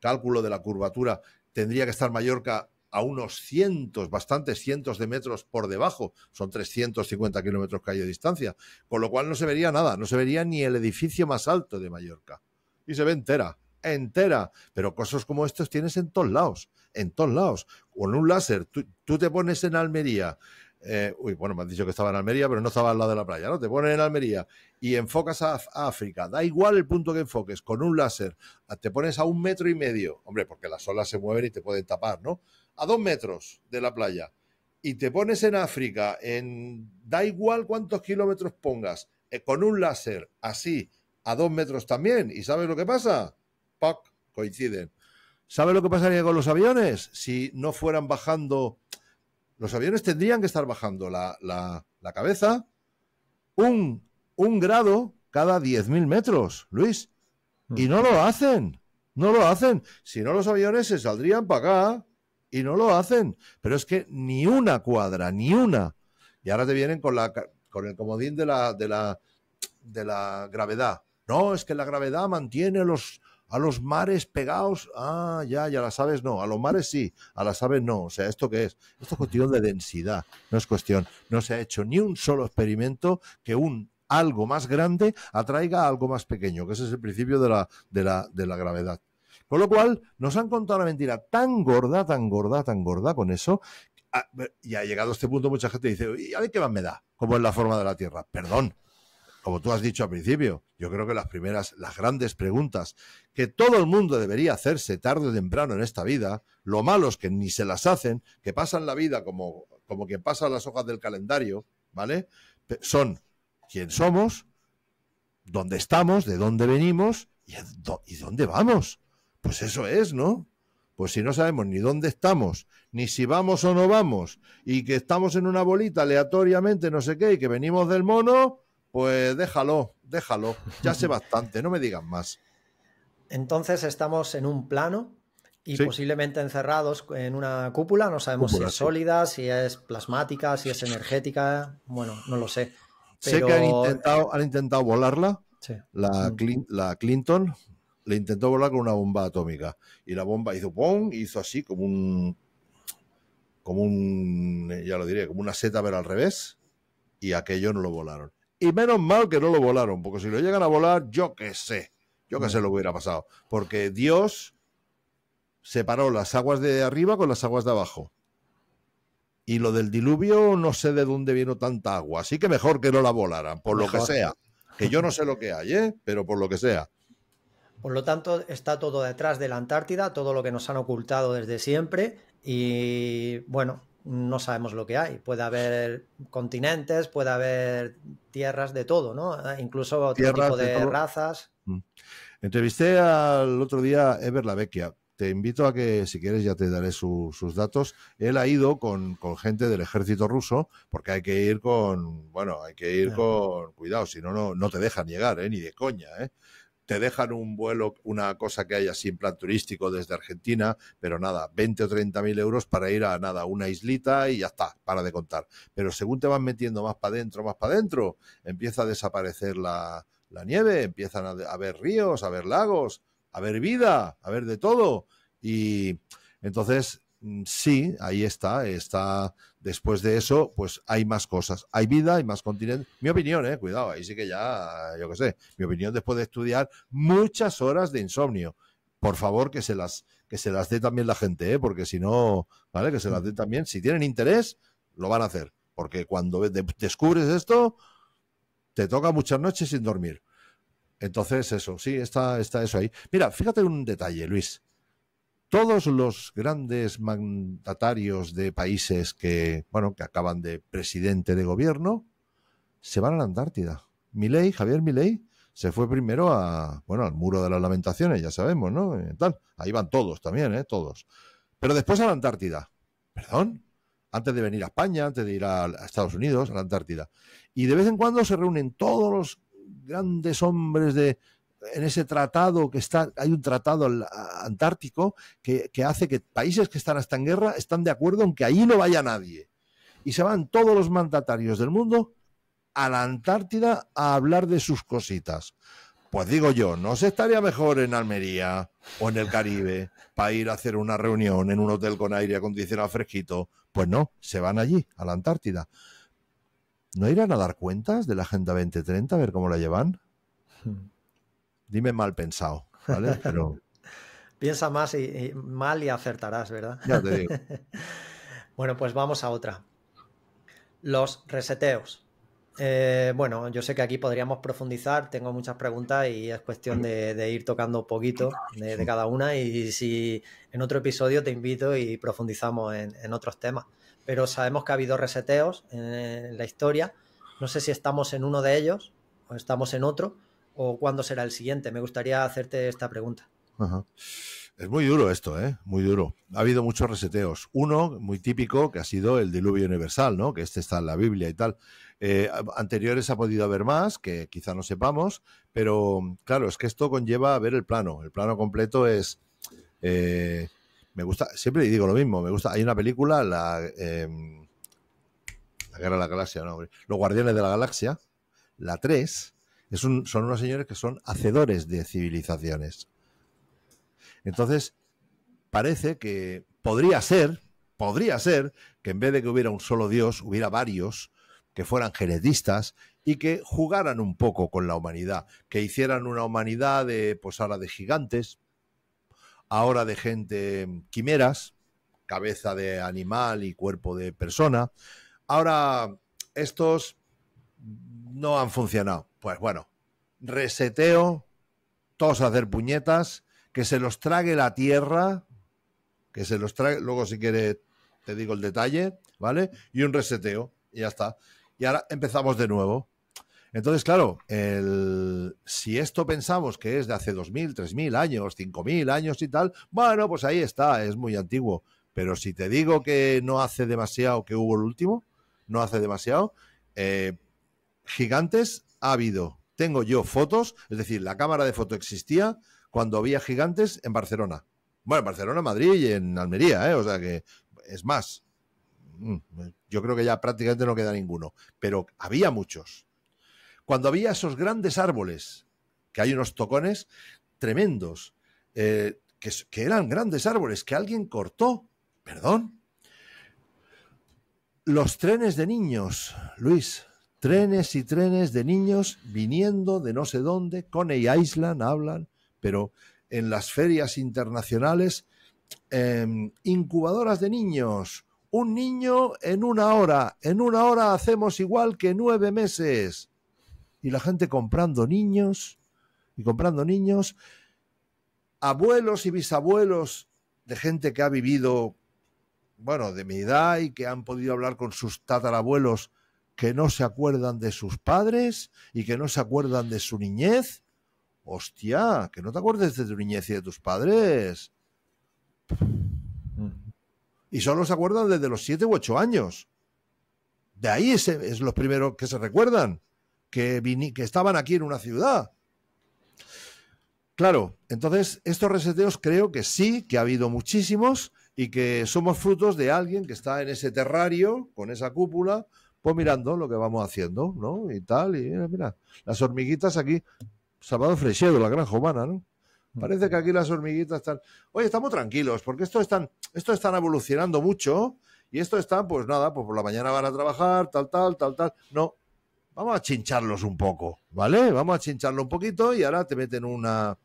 cálculo de la curvatura, tendría que estar Mallorca a unos cientos, bastantes cientos de metros por debajo, son 350 kilómetros que hay de distancia, con lo cual no se vería nada, no se vería ni el edificio más alto de Mallorca. Y se ve entera, entera, pero cosas como estos tienes en todos lados en todos lados. Con un láser, tú, te pones en Almería. Eh, uy, bueno, me han dicho que estaba en Almería, pero no estaba al lado de la playa, ¿no? Te pones en Almería y enfocas a, África, da igual el punto que enfoques, con un láser, te pones a un metro y medio, hombre, porque las olas se mueven y te pueden tapar, ¿no? A dos metros de la playa, y te pones en África, en da igual cuántos kilómetros pongas, eh, con un láser así, a dos metros también, ¿y sabes lo que pasa? ¡Pac! Coinciden. ¿Sabe lo que pasaría con los aviones? Si no fueran bajando, los aviones tendrían que estar bajando la, cabeza un, grado cada 10.000 metros, Luis. Y no lo hacen, no lo hacen. Si no, los aviones se saldrían para acá y no lo hacen. Pero es que ni una cuadra, ni una. Y ahora te vienen con, la, con el comodín de la, de, la, de la gravedad. No, es que la gravedad mantiene los, a los mares pegados, ah, ya, ya las aves no, a los mares sí, a las aves no, o sea, ¿esto qué es? Esto es cuestión de densidad, no es cuestión, no se ha hecho ni un solo experimento que un algo más grande atraiga a algo más pequeño, que ese es el principio de la, de la, de la gravedad. Con lo cual, nos han contado una mentira tan gorda, tan gorda, tan gorda con eso, ah, y ha llegado a este punto mucha gente dice, ¿y a ver qué más me da? Como es la forma de la Tierra. Perdón, como tú has dicho al principio, yo creo que las primeras, las grandes preguntas que todo el mundo debería hacerse tarde o temprano en esta vida, lo malo es que ni se las hacen, que pasan la vida como, como quien pasa las hojas del calendario, ¿vale? Son quién somos, dónde estamos, de dónde venimos y, y dónde vamos. Pues eso es, ¿no? Pues si no sabemos ni dónde estamos, ni si vamos o no vamos, y que estamos en una bolita aleatoriamente, no sé qué, y que venimos del mono, pues déjalo, déjalo, ya sé bastante, no me digan más. Entonces estamos en un plano y posiblemente encerrados en una cúpula, no sabemos si es sólida, si es plasmática, si es energética, bueno, no lo sé. Sé que han intentado, volarla, la, Clinton le intentó volar con una bomba atómica y la bomba hizo ¡pum! hizo así como un como un, ya lo diré, como una seta, pero al revés, y aquello no lo volaron. Y menos mal que no lo volaron, porque si lo llegan a volar, yo qué sé, yo qué sé lo hubiera pasado. Porque Dios separó las aguas de arriba con las aguas de abajo. Y lo del diluvio, no sé de dónde vino tanta agua. Así que mejor que no la volaran, por lo que sea. Que yo no sé lo que hay, ¿eh? pero por lo que sea. Por lo tanto, está todo detrás de la Antártida, todo lo que nos han ocultado desde siempre. Y bueno, no sabemos lo que hay. Puede haber continentes, puede haber tierras de todo, ¿no? Eh, incluso otro tipo de, razas. Mm. Entrevisté al otro día a la Lavecchia. Te invito a que, si quieres, ya te daré sus datos. Él ha ido con, con, gente del ejército ruso, porque hay que ir con, bueno, hay que ir con cuidado, si no, no te dejan llegar, ¿eh? ni de coña. ¿eh? te dejan un vuelo, una cosa que hay así en plan turístico desde Argentina, pero nada, 20 o 30 mil euros para ir a nada, una islita y ya está, para de contar. Pero según te vas metiendo más para adentro, más para adentro, empieza a desaparecer la, nieve, empiezan a, a ver ríos, a ver lagos, a ver vida, a ver de todo. Y entonces, mm, sí, ahí está, está Después de eso, pues hay más cosas. Hay vida, hay más continentes. Mi opinión, eh, cuidado, ahí sí que ya, yo qué sé, mi opinión después de estudiar muchas horas de insomnio. Por favor, que se las, que se las dé también la gente, ¿eh? porque si no, ¿vale? Que se las dé mm. también. Si tienen interés, lo van a hacer. Porque cuando descubres esto, te toca muchas noches sin dormir. Entonces, eso, sí, está, está eso ahí. Mira, fíjate un detalle, Luis todos los grandes mandatarios de países que, bueno, que acaban de presidente de gobierno se van a la Antártida. Milei, Javier Milei, se fue primero a, bueno, al muro de las lamentaciones, ya sabemos, ¿no? Eh, Ahí van todos también, ¿eh? Todos. Pero después a la Antártida. ¿Perdón? Antes de venir a España, antes de ir a Estados Unidos, a la Antártida. Y de vez en cuando se reúnen todos los grandes hombres de, en ese tratado que está, hay un tratado antártico que, hace que países que están hasta en guerra están de acuerdo en que ahí no vaya nadie. Y se van todos los mandatarios del mundo a la Antártida a hablar de sus cositas. Pues digo yo, ¿no se estaría mejor en Almería o en el Caribe para ir a hacer una reunión en un hotel con aire acondicionado fresquito? Pues no, se van allí, a la Antártida. ¿No irán a dar cuentas de la Agenda 2030, a ver cómo la llevan? Hmm. Dime mal pensado, ¿vale? <laughs> Piensa más y, mal y acertarás, ¿verdad? Ya te digo. <laughs> bueno, pues vamos a otra. Los reseteos. Eh, bueno, yo sé que aquí podríamos profundizar, tengo muchas preguntas y es cuestión de, ir tocando poquito de, cada una y si en otro episodio te invito y profundizamos en, otros temas. Pero sabemos que ha habido reseteos en, la historia, no sé si estamos en uno de ellos o estamos en otro, o cuándo será el siguiente? Me gustaría hacerte esta pregunta. Es muy duro esto, ¿eh? Muy duro. Ha habido muchos reseteos. Uno, muy típico, que ha sido el diluvio universal, ¿no? Que este está en la Biblia y tal. Eh, anteriores ha podido haber más, que quizá no sepamos, pero claro, es que esto conlleva a ver el plano. El plano completo es... Eh, me gusta, siempre digo lo mismo, me gusta. Hay una película, la, em, la Guerra de la Galaxia, ¿no? Los Guardianes de la Galaxia, la 3, son unos señores que son hacedores de civilizaciones. Entonces, parece que podría ser, podría ser que en vez de que hubiera un solo Dios, hubiera varios que fueran genetistas y que jugaran un poco con la humanidad, que hicieran una humanidad de, posada pues, ahora de gigantes, ahora de gente quimeras, cabeza de animal y cuerpo de persona. Ahora, estos no han funcionado pues bueno, reseteo, todos a hacer puñetas, que se los trague la tierra, que se los trague, luego si quiere te digo el detalle, ¿vale? Y un reseteo, y ya está. Y ahora empezamos de nuevo. Entonces, claro, el, si esto pensamos que es de hace 2.000, 3.000 años, 5.000 años y tal, bueno, pues ahí está, es muy antiguo. Pero si te digo que no hace demasiado que hubo el último, no hace demasiado, eh, gigantes ha habido. Tengo yo fotos, es decir, la cámara de foto existía cuando había gigantes en Barcelona. Bueno, en Barcelona, Madrid y en Almería, ¿eh? o sea que es más. Mm, yo creo que ya prácticamente no queda ninguno, pero había muchos. Cuando había esos grandes árboles, que hay unos tocones tremendos, eh, que eran grandes árboles, que alguien cortó, perdón. Los trenes de niños, Luis, trenes y trenes de niños viniendo de no sé dónde, Coney Island hablan, pero en las ferias internacionales, em, incubadoras de niños, un niño en una hora, en una hora hacemos igual que nueve meses. Y la gente comprando niños, y comprando niños, abuelos y bisabuelos de gente que ha vivido, bueno, de mi edad y que han podido hablar con sus tatarabuelos que no se acuerdan de sus padres y que no se acuerdan de su niñez. Hostia, que no te acuerdes de tu niñez y de tus padres. Mm. Y solo se acuerdan desde los siete u ocho años. De ahí es, es los primeros que se recuerdan, que, que estaban aquí en una ciudad. Claro, entonces estos reseteos creo que sí, que ha habido muchísimos y que somos frutos de alguien que está en ese terrario, con esa cúpula, pues mirando lo que vamos haciendo, ¿no? Y tal, y mira, mira, las hormiguitas aquí, Salvador Freixedo, la gran jovana, ¿no? Mm. Parece que aquí las hormiguitas están. Oye, estamos tranquilos, porque esto están, esto están evolucionando mucho, y esto están, pues nada, pues por la mañana van a trabajar, tal, tal, tal, tal. No, vamos a chincharlos un poco, ¿vale? Vamos a chincharlo un poquito y ahora te meten una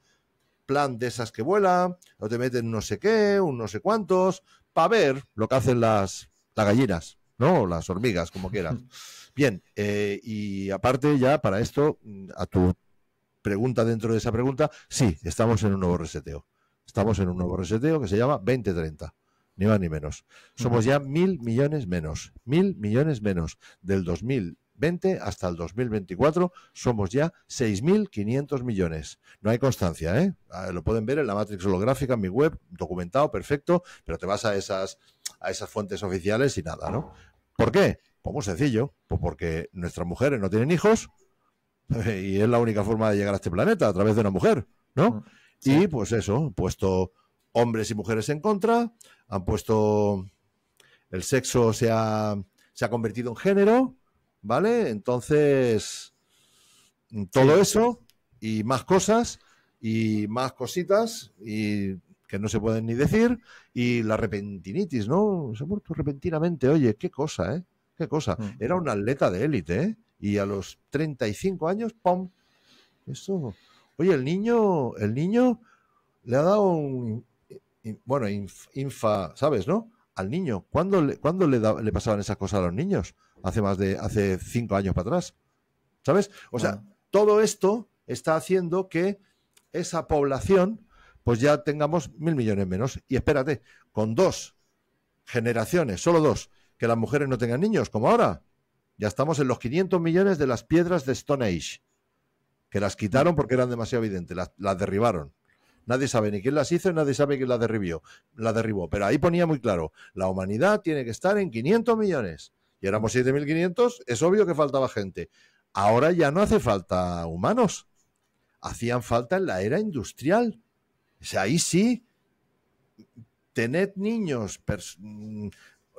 plan de esas que vuelan, o te meten no sé qué, un no sé cuántos, para ver lo que hacen las, las gallinas. ¿no? Las hormigas, como quieras. <laughs> Bien, eh, y aparte ya para esto, a tu pregunta dentro de esa pregunta, sí, estamos en un nuevo reseteo. Estamos en un nuevo reseteo que se llama 2030, ni más ni menos. Somos ya mil millones menos, mil millones menos. Del 2020 hasta el 2024 somos ya 6.500 millones. No hay constancia, ¿eh? Ah, lo pueden ver en la matrix holográfica, en mi web, documentado, perfecto, pero te vas a esas, a esas fuentes oficiales y nada, ¿no? ¿Por qué? Pues muy sencillo, pues porque nuestras mujeres no tienen hijos <laughs> y es la única forma de llegar a este planeta a través de una mujer, ¿no? Mm, y pues eso, han puesto hombres y mujeres en contra, han puesto el sexo se ha, se ha convertido en género, ¿vale? Entonces, todo eso y más cosas y más cositas y que no se pueden ni decir, y la repentinitis, ¿no? Se ha muerto repentinamente, oye, qué cosa, ¿eh? Qué cosa. Mm. Era un atleta de élite, ¿eh? Y a los 35 años, ¡pum! Eso. Oye, el niño, el niño le ha dado un. Bueno, infa, ¿sabes, no? Al niño. ¿Cuándo le, le, pasaban esas cosas a los niños? Hace más de. hace cinco años para atrás. ¿Sabes? O sea, ah. todo esto está haciendo que esa población pues ya tengamos mil millones menos. Y espérate, con dos generaciones, solo dos, que las mujeres no tengan niños, como ahora, ya estamos en los 500 millones de las piedras de Stone Age, que las quitaron porque eran demasiado evidentes, las, derribaron. Nadie sabe ni quién las hizo, nadie sabe quién las derribó, la derribó. Pero ahí ponía muy claro, la humanidad tiene que estar en 500 millones. Y éramos 7.500, es obvio que faltaba gente. Ahora ya no hace falta humanos. Hacían falta en la era industrial. O sea, ahí sí, tened niños, mm,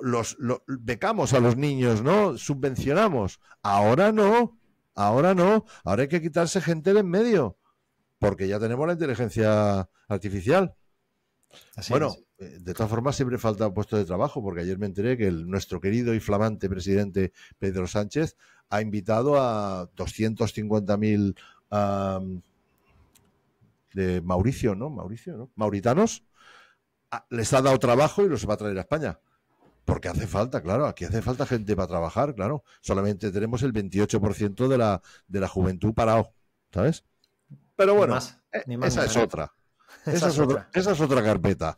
los, becamos a los niños, ¿no? Subvencionamos. Ahora no, ahora no, ahora hay que quitarse gente de en medio, porque ya tenemos la inteligencia artificial. bueno, eh, de todas formas siempre falta puesto de trabajo, porque ayer me enteré que nuestro querido y flamante presidente Pedro Sánchez ha invitado a 250.000 mil de Mauricio, ¿no? Mauricio, ¿no? Mauritanos, ah, les ha dado trabajo y los va a traer a España. Porque hace falta, claro, aquí hace falta gente para trabajar, claro. Solamente tenemos el 28% de la, de la juventud parado, ¿sabes? Pero bueno, e, esa es otra. <laughs> otra. esa es otra carpeta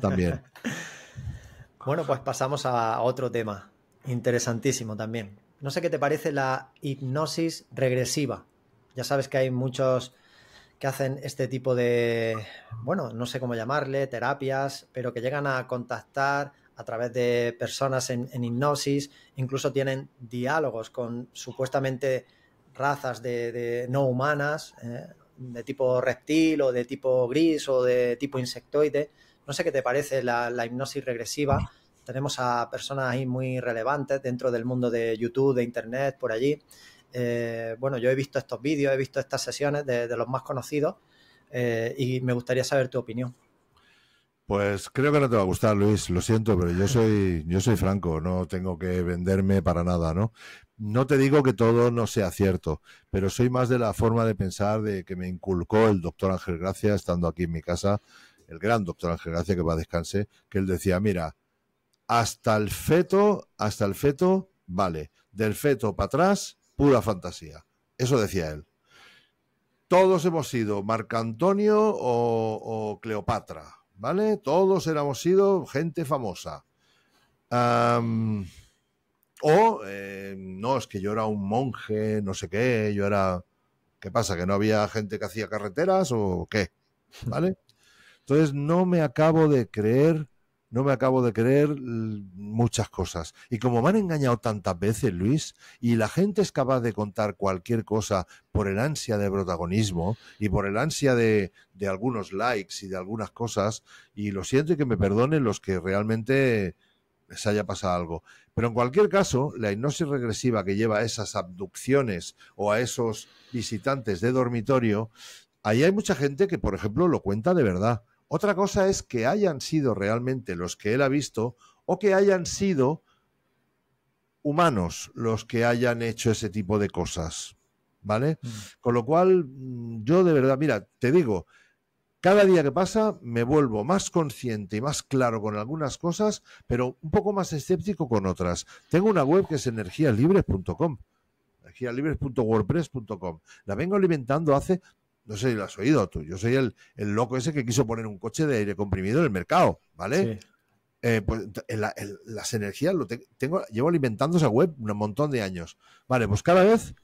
también. <laughs> bueno, pues pasamos a otro tema interesantísimo también. No sé qué te parece la hipnosis regresiva. Ya sabes que hay muchos que hacen este tipo de, bueno, no sé cómo llamarle, terapias, pero que llegan a contactar a través de personas en, hipnosis, incluso tienen diálogos con supuestamente razas de, no humanas, eh, de tipo reptil o de tipo gris o de tipo insectoide. No sé qué te parece la, la hipnosis regresiva. Tenemos a personas ahí muy relevantes dentro del mundo de YouTube, de Internet, por allí. Eh, bueno, yo he visto estos vídeos, he visto estas sesiones de, los más conocidos eh, y me gustaría saber tu opinión. Pues creo que no te va a gustar, Luis. Lo siento, pero yo soy, yo soy franco. No tengo que venderme para nada, ¿no? No te digo que todo no sea cierto, pero soy más de la forma de pensar de que me inculcó el doctor Ángel Gracia, estando aquí en mi casa, el gran doctor Ángel Gracia, que va a descanse, que él decía, mira, hasta el feto, hasta el feto, vale. Del feto para atrás, pura fantasía. Eso decía él. Todos hemos sido Marcantonio o, o Cleopatra, ¿vale? Todos éramos sido gente famosa. o, eh, no, es que yo era un monje, no sé qué, yo era... ¿Qué pasa? ¿Que no había gente que hacía carreteras o qué? ¿Vale? Entonces no me acabo de creer no me acabo de creer muchas cosas. Y como me han engañado tantas veces, Luis, y la gente es capaz de contar cualquier cosa por el ansia de protagonismo y por el ansia de, de algunos likes y de algunas cosas, y lo siento y que me perdonen los que realmente les haya pasado algo. Pero en cualquier caso, la hipnosis regresiva que lleva a esas abducciones o a esos visitantes de dormitorio, ahí hay mucha gente que, por ejemplo, lo cuenta de verdad otra cosa es que hayan sido realmente los que él ha visto o que hayan sido humanos los que hayan hecho ese tipo de cosas. ¿Vale? Mm. Con lo cual, mm, yo de verdad, mira, te digo, cada día que pasa me vuelvo más consciente y más claro con algunas cosas, pero un poco más escéptico con otras. Tengo una web que es energialibres.com, energialibres.wordpress.com. La vengo alimentando hace no sé si lo has oído tú. Yo soy el, el loco ese que quiso poner un coche de aire comprimido en el mercado, ¿vale? Eh, pues, las energías lo tengo, llevo alimentando esa web un montón de años. Vale, pues cada vez,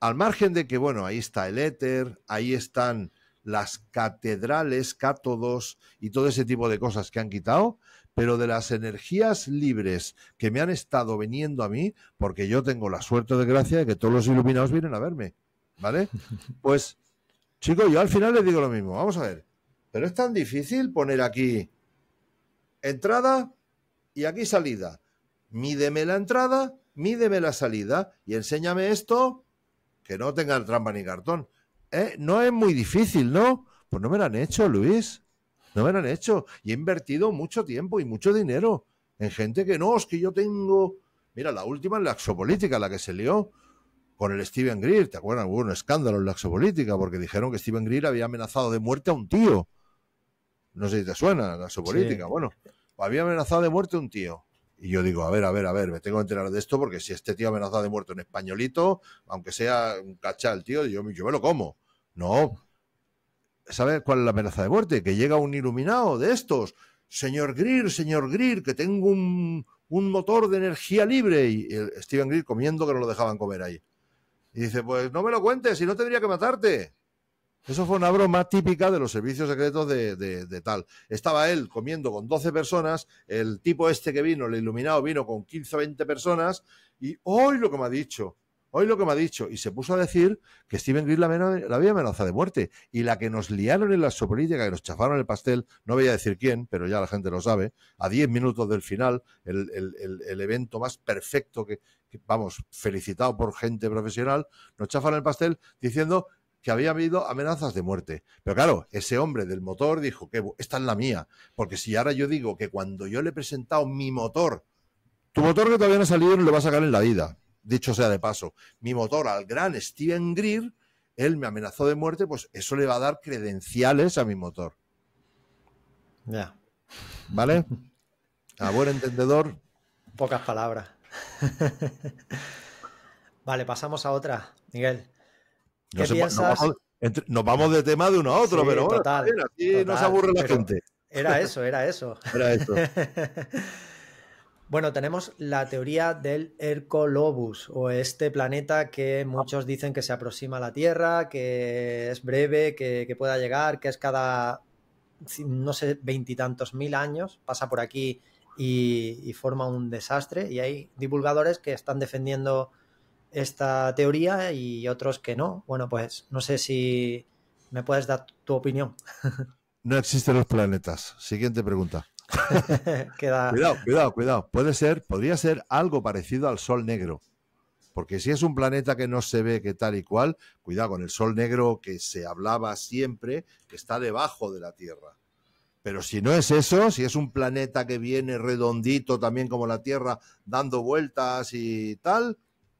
al margen de que, bueno, ahí está el éter, ahí están las catedrales, cátodos y todo ese tipo de cosas que han quitado, pero de las energías libres que me han estado viniendo a mí, porque yo tengo la suerte de gracia de que todos los iluminados vienen a verme, ¿vale? <laughs> Pues Chicos, yo al final les digo lo mismo. Vamos a ver. Pero es tan difícil poner aquí entrada y aquí salida. Mídeme la entrada, mídeme la salida y enséñame esto que no tenga trampa ni cartón. Eh, no es muy difícil, ¿no? Pues no me lo han hecho, Luis. No me lo han hecho. Y he invertido mucho tiempo y mucho dinero en gente que no, es que yo tengo. Mira, la última en la exopolítica, la que se lió con el Steven Greer, ¿te acuerdas? Hubo un escándalo en la exopolítica porque dijeron que Steven Greer había amenazado de muerte a un tío. No sé si te suena la exopolítica, bueno, había amenazado de muerte a un tío. Y yo digo, a ver, a ver, a ver, me tengo que enterar de esto porque si este tío amenaza de muerte un españolito, aunque sea un cachal, tío, yo, me lo como. No. ¿Sabes cuál es la amenaza de muerte? Que llega un iluminado de estos. Señor Greer, señor Greer, que tengo un, un motor de energía libre. Y Steven Greer comiendo que no lo dejaban comer ahí. Y dice, pues no me lo cuentes, si no tendría que matarte. Eso fue una broma típica de los servicios secretos de, tal. Estaba él comiendo con 12 personas, el tipo este que vino, el iluminado, vino con 15 o 20 personas, y hoy lo que me ha dicho, hoy lo que me ha dicho. Y se puso a decir que Steven Green la, había amenazado de muerte. Y la que nos liaron en la sopolítica, que nos chafaron el pastel, no voy a decir quién, pero ya la gente lo sabe, a 10 minutos del final, el, evento más perfecto que, vamos, felicitado por gente profesional, nos chafaron el pastel diciendo que había habido amenazas de muerte. Pero claro, ese hombre del motor dijo que esta es la mía, porque si ahora yo digo que cuando yo le he presentado mi motor, tu motor que todavía no ha salido no le va a sacar en la vida dicho sea de paso, mi motor al gran Steven Greer, él me amenazó de muerte, pues eso le va a dar credenciales a mi motor. Ya. ¿Vale? A buen entendedor. Pocas palabras. vale, pasamos a otra, Miguel. nos vamos de tema de uno a otro, pero nos aburre la gente. Era eso, era eso. Era eso. <laughs> Bueno, tenemos la teoría del Ercolobus o este planeta que muchos dicen que se aproxima a la Tierra, que es breve, que, pueda llegar, que es cada, no sé, veintitantos mil años, pasa por aquí y, forma un desastre. Y hay divulgadores que están defendiendo esta teoría y otros que no. Bueno, pues no sé si me puedes dar tu opinión. <laughs> No existen los planetas. Siguiente pregunta. <laughs> Cuidado, cuidado, cuidado. Puede ser, podría ser algo parecido al Sol Negro. Porque si es un planeta que no se ve que tal y cual, cuidado con el Sol Negro que se hablaba siempre, que está debajo de la Tierra. Pero si no es eso, si es un planeta que viene redondito también como la Tierra, dando vueltas y tal.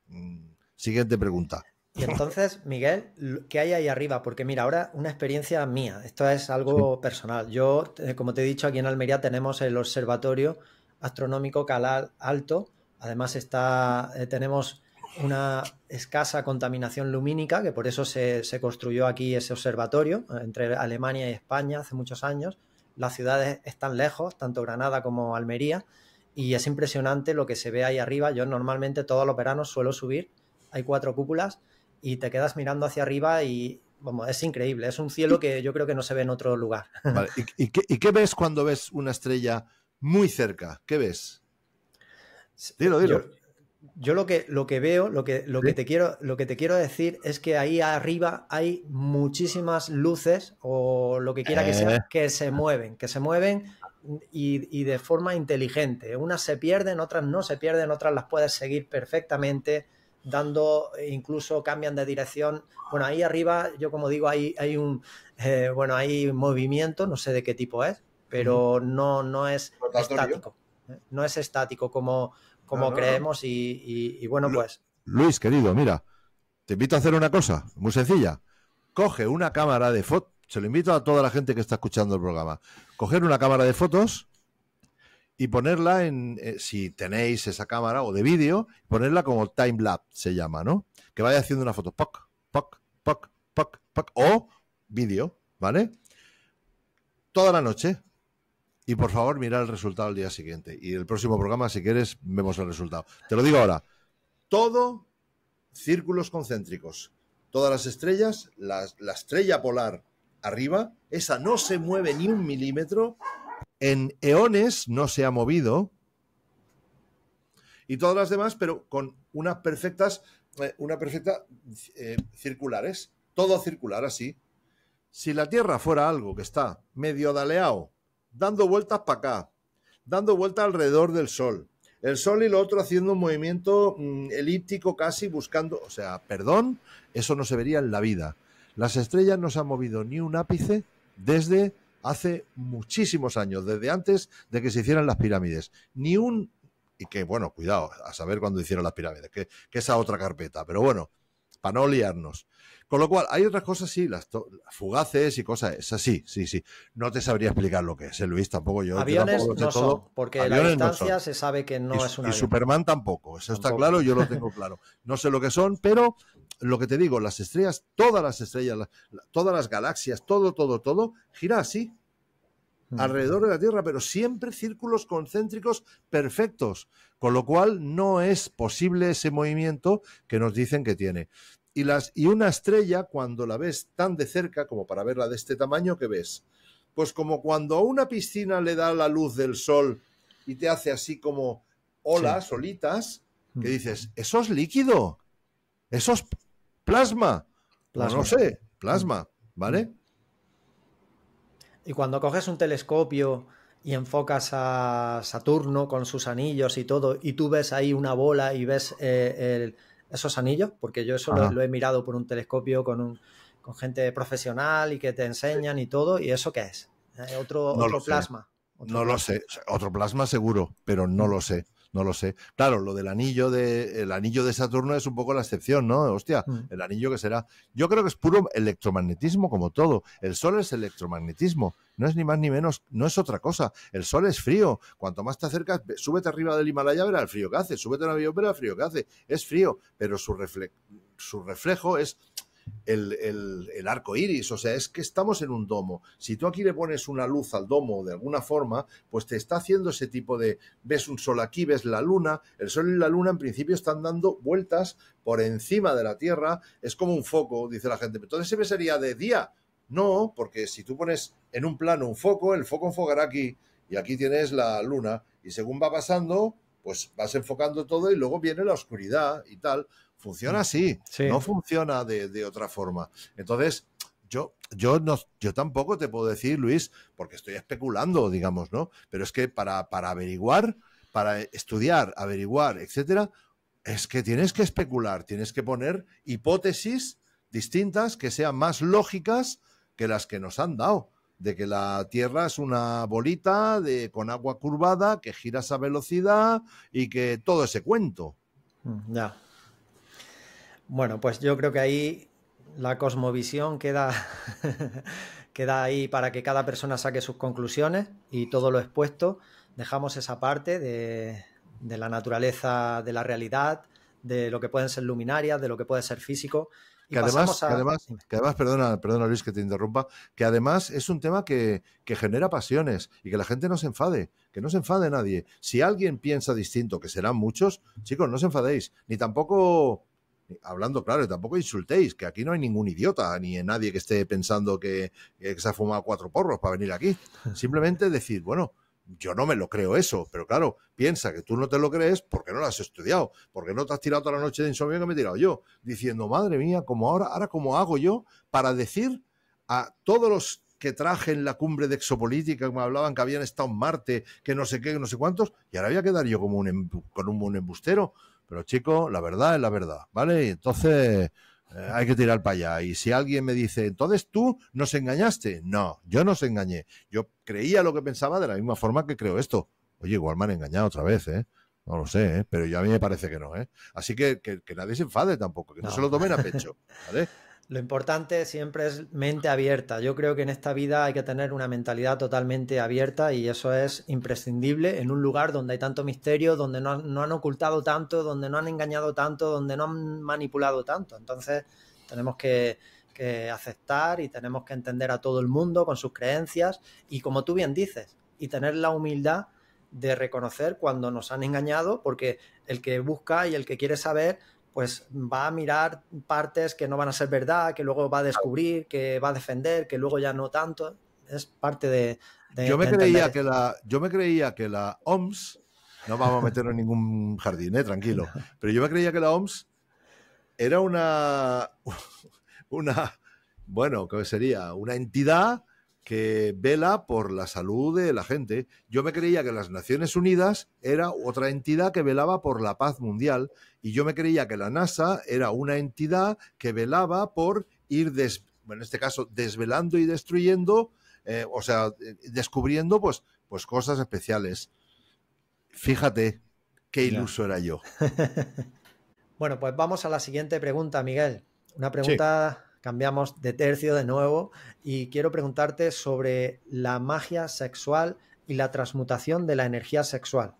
Mm, siguiente pregunta. Y entonces, Miguel, ¿qué hay ahí arriba? Porque mira, ahora una experiencia mía, esto es algo personal. Yo, eh, como te he dicho, aquí en Almería tenemos el Observatorio Astronómico Calal Alto. Además, está, eh, tenemos una escasa contaminación lumínica, que por eso se, se construyó aquí ese observatorio eh, entre Alemania y España hace muchos años. Las ciudades están lejos, tanto Granada como Almería, y es impresionante lo que se ve ahí arriba. Yo normalmente todos los veranos suelo subir, hay cuatro cúpulas y te quedas mirando hacia arriba y es increíble, es un cielo que yo creo que no se ve en otro lugar. <laughs> ¿Y, qué, ves cuando ves una estrella muy cerca? ¿Qué ves? Dilo, dilo. Yo, lo que lo que veo, lo que, lo que te quiero, lo que te quiero decir es que ahí arriba hay muchísimas luces o lo que quiera que sea, eh. que se mueven, que se mueven y, de forma inteligente. Unas se pierden, otras no se pierden, otras las puedes seguir perfectamente dando, eh, incluso cambian de dirección. Bueno, ahí arriba, yo como digo, hay, hay un eh, bueno, hay movimiento, no sé de qué tipo es, pero no, no es estático. ¿eh? No es estático como, como creemos Y, y, bueno, pues. Luis, querido, mira, te invito a hacer una cosa muy sencilla. Coge una cámara de fotos, se lo invito a toda la gente que está escuchando el programa, coger una cámara de fotos y ponerla en, eh, si tenéis esa cámara o de vídeo, ponerla como time timelapse se llama, ¿no? Que vaya haciendo una foto, poc, poc, poc, poc, poc, o vídeo, ¿vale? Toda la noche. Y por favor, mira el resultado el día siguiente. Y el próximo programa, si quieres, vemos el resultado. Te lo digo ahora. Todo círculos concéntricos. Todas las estrellas, la, la estrella polar arriba, esa no se mueve ni un milímetro en eones no se ha movido, y todas las demás, pero con unas perfectas, una perfecta eh, eh, circulares, todo circular así. Si la Tierra fuera algo que está medio daleado, dando vueltas para acá, dando vueltas alrededor del Sol, el Sol y lo otro haciendo un movimiento mm, elíptico casi buscando, o sea, perdón, eso no se vería en la vida. Las estrellas no se han movido ni un ápice desde hace muchísimos años, desde antes de que se hicieran las pirámides. Ni un... Y que, bueno, cuidado, a saber cuándo hicieron las pirámides, que, esa otra carpeta, pero bueno, para no liarnos. Con lo cual, hay otras cosas, sí, las fugaces y cosas esas, sí, sí, sí. No te sabría explicar lo que es, ¿eh, Luis, tampoco yo. Aviones no porque la distancia se sabe que no es una. Y Superman tampoco, eso está claro, yo lo tengo claro. No sé lo que son, pero lo que te digo, las estrellas, todas las estrellas, todas las galaxias, todo, todo, todo, gira así, mm. alrededor de la Tierra, pero siempre círculos concéntricos perfectos, con lo cual no es posible ese movimiento que nos dicen que tiene. Y, las, y una estrella, cuando la ves tan de cerca, como para verla de este tamaño, que ves? Pues como cuando a una piscina le da la luz del sol y te hace así como olas, olitas, que mm. dices, eso es líquido eso es plasma. plasma. No sé, plasma, ¿vale? Y cuando coges un telescopio y enfocas a Saturno con sus anillos y todo, y tú ves ahí una bola y ves eh, esos anillos, porque yo eso lo, he mirado por un telescopio con, un, con gente profesional y que te enseñan y todo, ¿y eso qué es? Eh, otro, plasma. no lo sé, otro plasma seguro, pero no lo sé no lo sé. Claro, lo del anillo de, el anillo de Saturno es un poco la excepción, ¿no? Hostia, mm. el anillo que será. Yo creo que es puro electromagnetismo como todo. El Sol es electromagnetismo, no es ni más ni menos, no es otra cosa. El Sol es frío. Cuanto más te acercas, súbete arriba del Himalaya, verá el frío que hace, súbete a la avión, verá el frío que hace. Es frío, pero su, su reflejo es el, el, arco iris. O sea, es que estamos en un domo. Si tú aquí le pones una luz al domo de alguna forma, pues te está haciendo ese tipo de. Ves un sol aquí, ves la luna. El sol y la luna, en principio, están dando vueltas por encima de la Tierra. Es como un foco, dice la gente. Entonces, ¿se sería de día? No, porque si tú pones en un plano un foco, el foco enfocará aquí. Y aquí tienes la luna. Y según va pasando, pues vas enfocando todo y luego viene la oscuridad y tal. Funciona así, no funciona de, otra forma. Entonces, yo, yo, no, yo tampoco te puedo decir, Luis, porque estoy especulando, digamos, ¿no? Pero es que para, para averiguar, para estudiar, averiguar, etcétera, es que tienes que especular, tienes que poner hipótesis distintas que sean más lógicas que las que nos han dado. De que la Tierra es una bolita de, con agua curvada que gira a velocidad y que todo ese cuento. Mm, ya. Bueno, pues yo creo que ahí la cosmovisión queda, <laughs> queda ahí para que cada persona saque sus conclusiones y todo lo expuesto. Dejamos esa parte de, la naturaleza, de la realidad, de lo que pueden ser luminarias, de lo que puede ser físico. que, además, que, además, perdona, perdona Luis que te interrumpa, que además es un tema que, que, genera pasiones y que la gente no se enfade, que no se enfade nadie. Si alguien piensa distinto, que serán muchos, chicos, no os enfadéis, ni tampoco hablando claro, tampoco insultéis, que aquí no hay ningún idiota ni nadie que esté pensando que, se ha fumado cuatro porros para venir aquí. <laughs> Simplemente decir, bueno, yo no me lo creo eso, pero claro, piensa que tú no te lo crees porque no lo has estudiado, porque no te has tirado toda la noche de insomnio que me he tirado yo, diciendo, madre mía, cómo ahora, ahora cómo hago yo para decir a todos los que traje en la cumbre de exopolítica, que me hablaban que habían estado en Marte, que no sé qué, que no sé cuántos, y ahora voy a quedar yo como un, em, con un, un embustero. Pero chicos, la verdad es la verdad, ¿vale? Entonces eh, hay que tirar para allá. Y si alguien me dice, entonces tú nos engañaste, no, yo no se engañé. Yo creía lo que pensaba de la misma forma que creo esto. Oye, igual me han engañado otra vez, ¿eh? No lo sé, ¿eh? pero yo a mí me parece que no, ¿eh? Así que que, nadie se enfade tampoco, que no se lo tomen a pecho, ¿vale? <laughs> Lo importante siempre es mente abierta. Yo creo que en esta vida hay que tener una mentalidad totalmente abierta y eso es imprescindible en un lugar donde hay tanto misterio, donde no, han ocultado tanto, donde no han engañado tanto, donde no han manipulado tanto. Entonces tenemos que, que aceptar y tenemos que entender a todo el mundo con sus creencias y como tú bien dices, y tener la humildad de reconocer cuando nos han engañado, porque el que busca y el que quiere saber pues va a mirar partes que no van a ser verdad, que luego va a descubrir, que va a defender, que luego ya no tanto. Es parte de... yo, me creía que la, yo me creía que la OMS, no vamos a meternos en ningún jardín, eh, tranquilo, <laughs> pero yo me creía que la OMS era una... <laughs> una bueno, ¿qué sería? Una entidad que vela por la salud de la gente. Yo me creía que las Naciones Unidas era otra entidad que velaba por la paz mundial y yo me creía que la NASA era una entidad que velaba por ir, en este caso, desvelando y destruyendo, eh, o sea, eh, descubriendo pues, pues cosas especiales. Fíjate qué iluso era yo. <laughs> bueno, pues vamos a la siguiente pregunta, Miguel. Una pregunta, cambiamos de tercio de nuevo, y quiero preguntarte sobre la magia sexual y la transmutación de la energía sexual.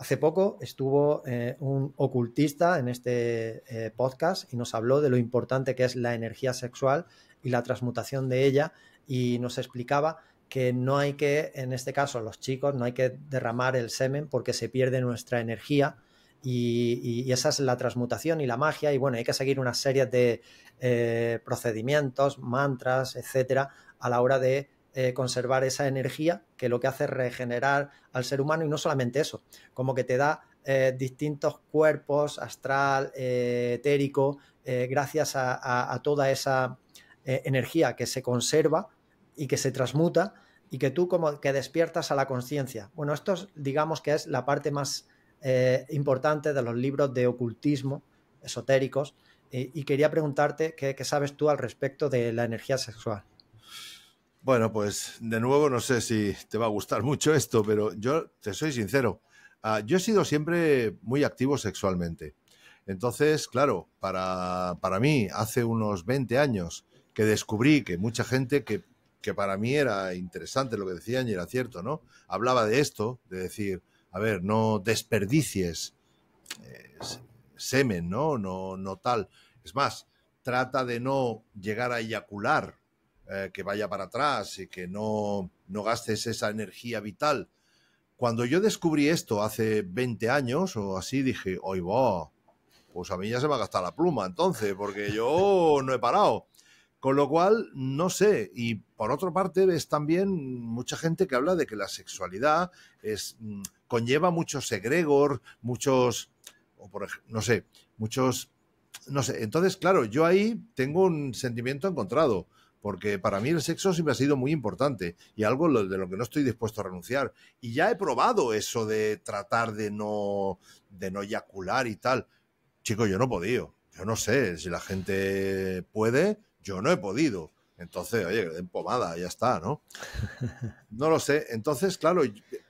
Hace poco estuvo eh, un ocultista en este eh, podcast y nos habló de lo importante que es la energía sexual y la transmutación de ella y nos explicaba que no hay que, en este caso los chicos, no hay que derramar el semen porque se pierde nuestra energía y, esa es la transmutación y la magia y bueno, hay que seguir una serie de eh, procedimientos, mantras, etcétera, a la hora de eh, conservar esa energía que lo que hace es regenerar al ser humano y no solamente eso, como que te da eh, distintos cuerpos astral, eh, etérico, gracias a, toda esa energía que se conserva y que se transmuta y que tú como que despiertas a la conciencia. Bueno, esto es, digamos que es la parte más importante de los libros de ocultismo esotéricos y quería preguntarte qué sabes tú al respecto de la energía sexual. Bueno, pues de nuevo no sé si te va a gustar mucho esto, pero yo te soy sincero. Ah, yo he sido siempre muy activo sexualmente. Entonces, claro, para, para, mí, hace unos 20 años que descubrí que mucha gente que, que para mí era interesante lo que decían y era cierto, ¿no? Hablaba de esto, de decir, a ver, no desperdicies eh, semen, ¿no? ¿no? No tal. Es más, trata de no llegar a eyacular eh, que vaya para atrás y que no, no gastes esa energía vital. Cuando yo descubrí esto hace 20 años o así, dije, hoy va, pues a mí ya se me a gastar la pluma entonces, porque yo <laughs> no he parado. Con lo cual, no sé. Y por otra parte, ves también mucha gente que habla de que la sexualidad es, mm, conlleva muchos segregos, muchos, o por, no sé, muchos, no sé. Entonces, claro, yo ahí tengo un sentimiento encontrado porque para mí el sexo siempre ha sido muy importante y algo de lo que no estoy dispuesto a renunciar. Y ya he probado eso de tratar de no, de no eyacular y tal. Chico, yo no he podido. Yo no sé, si la gente puede, yo no he podido. Entonces, oye, que den pomada, ya está, ¿no? <laughs> No lo sé. Entonces, claro,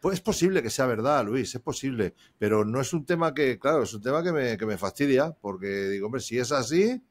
pues, es posible que sea verdad, Luis, es posible. Pero no es un tema que, claro, es un tema que me, que me fastidia, porque digo, hombre, si es así,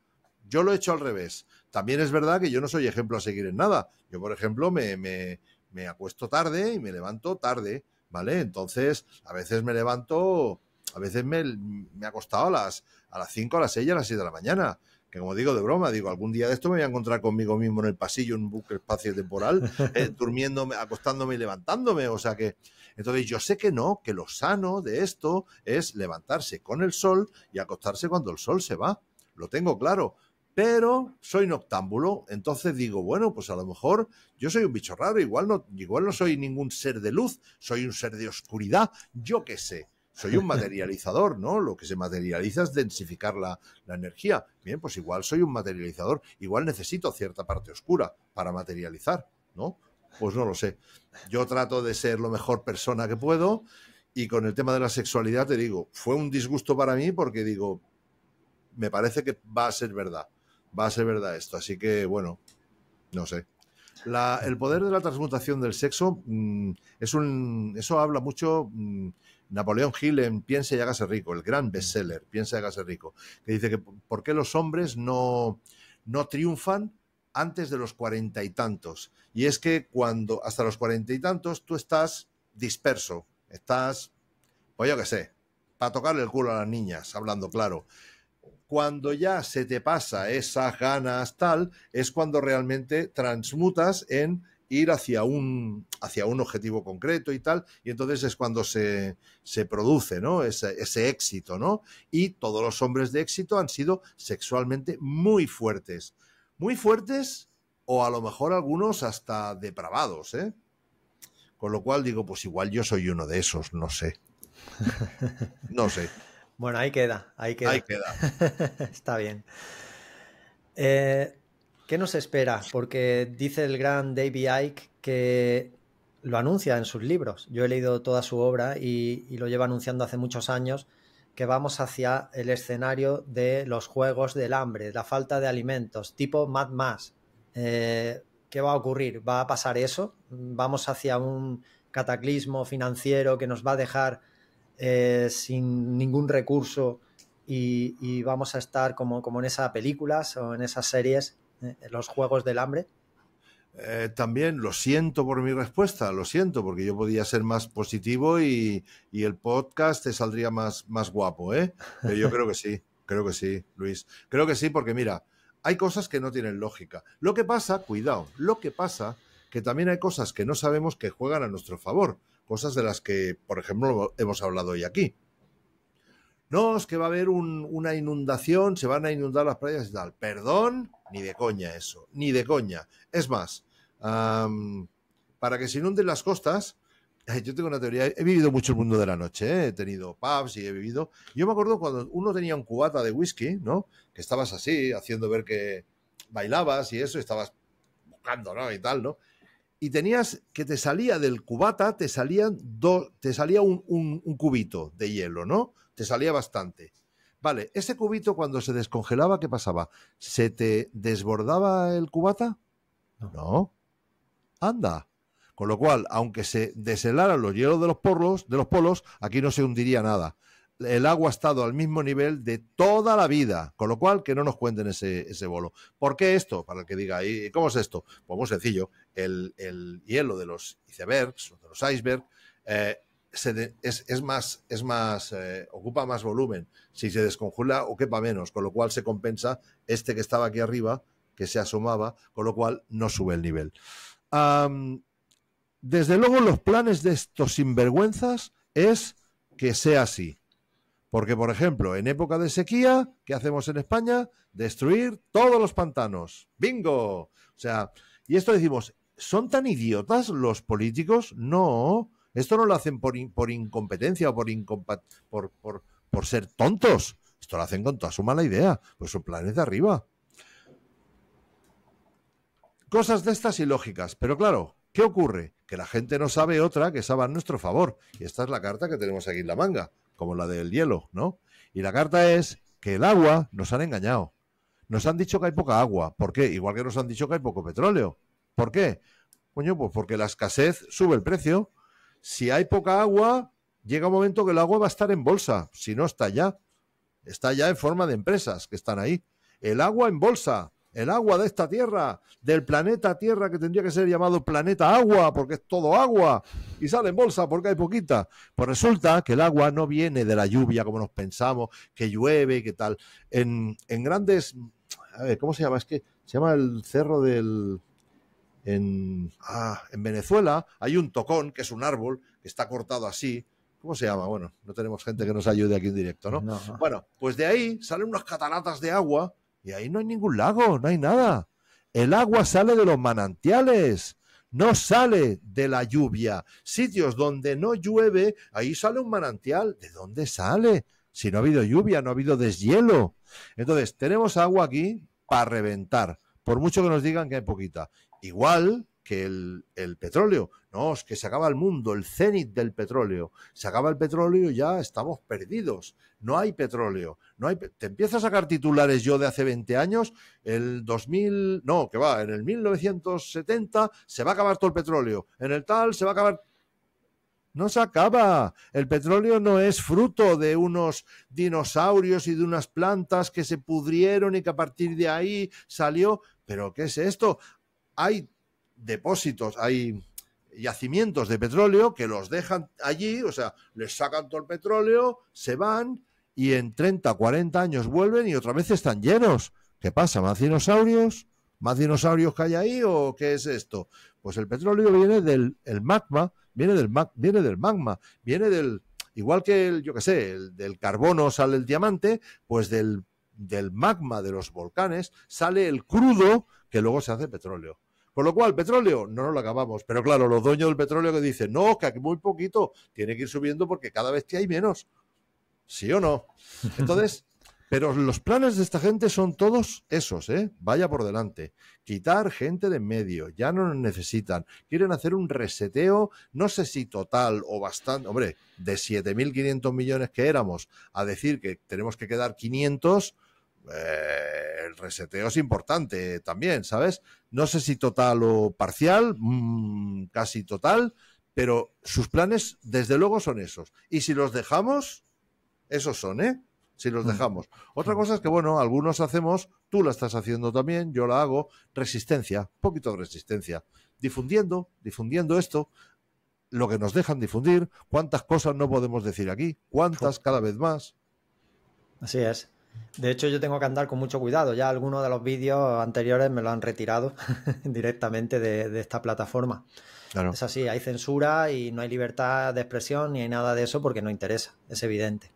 yo lo he hecho al revés. También es verdad que yo no soy ejemplo a seguir en nada. Yo, por ejemplo, me, acuesto tarde y me levanto tarde, ¿vale? Entonces, a veces me levanto, a veces me, me he acostado a las, a las 5, a las 6, a las 7 de la mañana que como digo de broma, digo, algún día de esto me voy a encontrar conmigo mismo en el pasillo, en un buque espacio-temporal, <laughs> eh, durmiéndome, acostándome y levantándome. O sea que, entonces yo sé que no, que lo sano de esto es levantarse con el sol y acostarse cuando el sol se va. Lo tengo claro, pero soy noctámbulo, entonces digo, bueno, pues a lo mejor yo soy un bicho raro, igual no, igual no soy ningún ser de luz, soy un ser de oscuridad, yo qué sé. Soy un <laughs> materializador, ¿no? Lo que se materializa es densificar la, la energía. Bien, pues igual soy un materializador, igual necesito cierta parte oscura para materializar, ¿no? Pues no lo sé. Yo trato de ser lo mejor persona que puedo y con el tema de la sexualidad te digo, fue un disgusto para mí porque digo, me parece que va a ser verdad va a ser verdad esto. Así que, bueno, no sé. el poder de la transmutación del sexo mm, es un. Eso habla mucho. Mm, Napoleón Hill en Piense y hágase rico, el gran bestseller, Piense y hágase rico, que dice que por qué los hombres no, no triunfan antes de los cuarenta y tantos. Y es que cuando hasta los cuarenta y tantos tú estás disperso, estás, pues yo qué sé, para tocarle el culo a las niñas, hablando claro cuando ya se te pasa esas ganas tal, es cuando realmente transmutas en ir hacia un, hacia un objetivo concreto y tal, y entonces es cuando se, se produce Ese, éxito, ¿no? Y todos los hombres de éxito han sido sexualmente muy fuertes, muy fuertes o a lo mejor algunos hasta depravados, ¿eh? Con lo cual digo, pues igual yo soy uno de esos, no sé. <laughs> No sé. Bueno, ahí queda, ahí queda. Ahí queda. <laughs> Está bien. Eh, ¿Qué nos espera? Porque dice el gran David Icke que lo anuncia en sus libros. Yo he leído toda su obra y, lo lleva anunciando hace muchos años que vamos hacia el escenario de los juegos del hambre, la falta de alimentos, tipo Mad Max. Eh, ¿Qué va a ocurrir? ¿Va a pasar eso? ¿Vamos hacia un cataclismo financiero que nos va a dejar eh, sin ningún recurso y, vamos a estar como, como en esas películas o en esas series, eh, los Juegos del Hambre? Eh, también lo siento por mi respuesta, lo siento, porque yo podía ser más positivo y, el podcast te saldría más, más guapo, ¿eh? yo creo que sí, creo que sí, Luis. Creo que sí, porque mira, hay cosas que no tienen lógica. Lo que pasa, cuidado, lo que pasa, que también hay cosas que no sabemos que juegan a nuestro favor cosas de las que, por ejemplo, hemos hablado hoy aquí. No, es que va a haber una inundación, se van a inundar las playas y tal. Perdón, ni de coña eso, ni de coña. Es más, para que se inunden las costas, <laughs> yo tengo una teoría, he vivido mucho el mundo de la noche, ¿eh? he tenido pubs y he vivido. Yo me acuerdo cuando uno tenía un cubata de whisky, ¿no? Que estabas así, haciendo ver que bailabas y eso, y estabas buscando, ¿no? Y tal, ¿no? y tenías que te salía del cubata, te salían dos, te salía un, cubito de hielo, ¿no? Te salía bastante. Vale, ese cubito cuando se descongelaba, ¿qué pasaba? ¿Se te desbordaba el cubata? No. Anda. Con lo cual, aunque se deshelaran los hielos de los de los polos, aquí no se hundiría nada el agua ha estado al mismo nivel de toda la vida, con lo cual que no nos cuenten ese, ese bolo. ¿Por qué esto? Para el que diga, ¿y cómo es esto? Pues muy sencillo, el, hielo de los icebergs, de los icebergs, eh, es, más, eh, ocupa más volumen. Si se descongela, quepa menos, con lo cual se compensa este que estaba aquí arriba, que se asomaba, con lo cual no sube el nivel. desde luego, los planes de estos sinvergüenzas es que sea así porque, por ejemplo, en época de sequía, ¿qué hacemos en España? Destruir todos los pantanos. ¡Bingo! O sea, y esto decimos, ¿son tan idiotas los políticos? No. Esto no lo hacen por, incompetencia o por, ser tontos. Esto lo hacen con toda su mala idea. Pues su plan de arriba. Cosas de estas ilógicas. Pero claro, ¿qué ocurre? Que la gente no sabe otra que sabe a nuestro favor. Y esta es la carta que tenemos aquí en la manga como la del hielo, ¿no? Y la carta es que el agua nos han engañado. Nos han dicho que hay poca agua. ¿Por qué? Igual que nos han dicho que hay poco petróleo. ¿Por qué? Coño, pues porque la escasez sube el precio. Si hay poca agua, llega un momento que el agua va a estar en bolsa. Si no, está ya. Está ya en forma de empresas que están ahí. El agua en bolsa el agua de esta tierra, del planeta Tierra que tendría que ser llamado planeta agua, porque es todo agua, y sale en bolsa porque hay poquita. Pues resulta que el agua no viene de la lluvia como nos pensamos, que llueve, que tal. En, en grandes... A ver, ¿cómo se llama? Es que se llama el cerro del... En, ah, en Venezuela hay un tocón, que es un árbol, que está cortado así, ¿Cómo se llama? Bueno, no tenemos gente que nos ayude aquí en directo, no. Bueno, pues de ahí salen unas cataratas de agua y ahí no hay ningún lago, no hay nada. El agua sale de los manantiales, no sale de la lluvia. Sitios donde no llueve, ahí sale un manantial. ¿De dónde sale? Si no ha habido lluvia, no ha habido deshielo. Entonces, tenemos agua aquí para reventar, por mucho que nos digan que hay poquita. Igual que el, petróleo. No, es que se acaba el mundo, el cenit del petróleo. Se acaba el petróleo y ya estamos perdidos. No hay petróleo. No hay, te empiezas a sacar titulares yo de hace 20 años, el 2000, no, que va, en el 1970 se va a acabar todo el petróleo. En el tal se va a acabar no se acaba. El petróleo no es fruto de unos dinosaurios y de unas plantas que se pudrieron y que a partir de ahí salió. Pero ¿qué es esto? Hay depósitos, hay yacimientos de petróleo que los dejan allí, o sea, les sacan todo el petróleo, se van y en 30, 40 años vuelven y otra vez están llenos. ¿Qué pasa? ¿Más dinosaurios? ¿Más dinosaurios que hay ahí o qué es esto? Pues el petróleo viene del magma, viene del, mag, viene del magma, viene del, igual que el, yo qué sé, el, del carbono sale el diamante, pues del, del magma de los volcanes sale el crudo que luego se hace petróleo. Con lo cual, petróleo, no nos lo acabamos. Pero claro, los dueños del petróleo que dicen, no, que aquí muy poquito, tiene que ir subiendo porque cada vez que hay menos. ¿Sí o no? <laughs> Entonces, pero los planes de esta gente son todos esos, ¿eh? Vaya por delante. Quitar gente de en medio, ya no nos necesitan. Quieren hacer un reseteo, no sé si total o bastante, hombre, de 7.500 millones que éramos, a decir que tenemos que quedar 500, eh, el reseteo es importante también, ¿sabes? No sé si total o parcial, mm, casi total, pero sus planes desde luego son esos. Y si los dejamos, esos son, ¿eh? Si los mm. dejamos. Otra mm. cosa es que, bueno, algunos hacemos, tú la estás haciendo también, yo la hago, resistencia, poquito de resistencia, difundiendo, difundiendo esto, lo que nos dejan difundir, cuántas cosas no podemos decir aquí, cuántas cada vez más. Así es. De hecho, yo tengo que andar con mucho cuidado. Ya algunos de los vídeos anteriores me lo han retirado <laughs> directamente de, esta plataforma. Es así, hay censura y no hay libertad de expresión ni hay nada de eso porque no interesa, es evidente.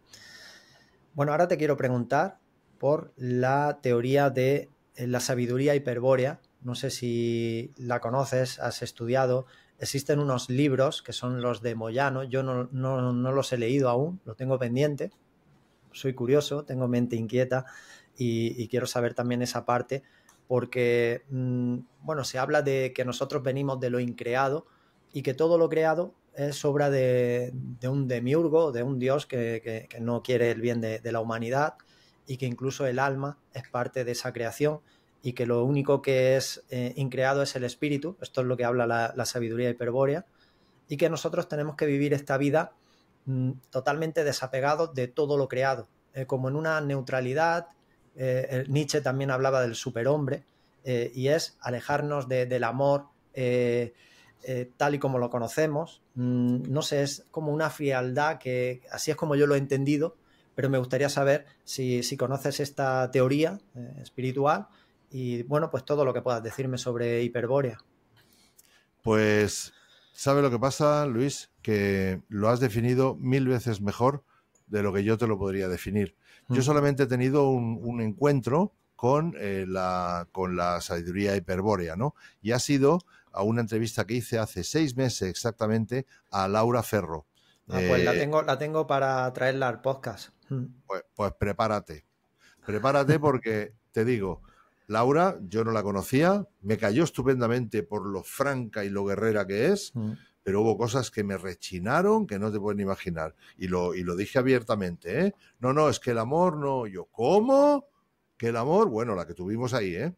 Bueno, ahora te quiero preguntar por la teoría de eh, la sabiduría hiperbórea. No sé si la conoces, has estudiado. Existen unos libros que son los de Moyano. Yo no, no los he leído aún, lo tengo pendiente soy curioso, tengo mente inquieta y, quiero saber también esa parte porque, mm, bueno, se habla de que nosotros venimos de lo increado y que todo lo creado es obra de, un demiurgo, de un dios que, no quiere el bien de, la humanidad y que incluso el alma es parte de esa creación y que lo único que es eh, increado es el espíritu, esto es lo que habla la, la, sabiduría hiperbórea, y que nosotros tenemos que vivir esta vida Mm, totalmente desapegado de todo lo creado, eh, como en una neutralidad. Eh, eh, Nietzsche también hablaba del superhombre, y es alejarnos del amor tal y como lo conocemos. Mm, no sé, es como una frialdad que así es como yo lo he entendido, pero me gustaría saber si, si conoces esta teoría espiritual y, bueno, pues todo lo que puedas decirme sobre Hiperbórea. Pues, ¿sabe lo que pasa, Luis? que lo has definido mil veces mejor de lo que yo te lo podría definir. Yo mm. solamente he tenido un, encuentro con, eh, la, con la sabiduría hiperbórea, ¿no? Y ha sido a una entrevista que hice hace seis meses exactamente a Laura Ferro. Ah, pues la, eh, tengo, la tengo para traerla al podcast. Mm. Pues, pues, prepárate. Prepárate porque <laughs> te digo, Laura, yo no la conocía, me cayó estupendamente por lo franca y lo guerrera que es. Mm pero hubo cosas que me rechinaron que no te pueden imaginar. Y lo, y lo dije abiertamente, ¿eh? No, no, es que el amor no. Yo, ¿cómo? ¿Que el amor? Bueno, la que tuvimos ahí, ¿eh?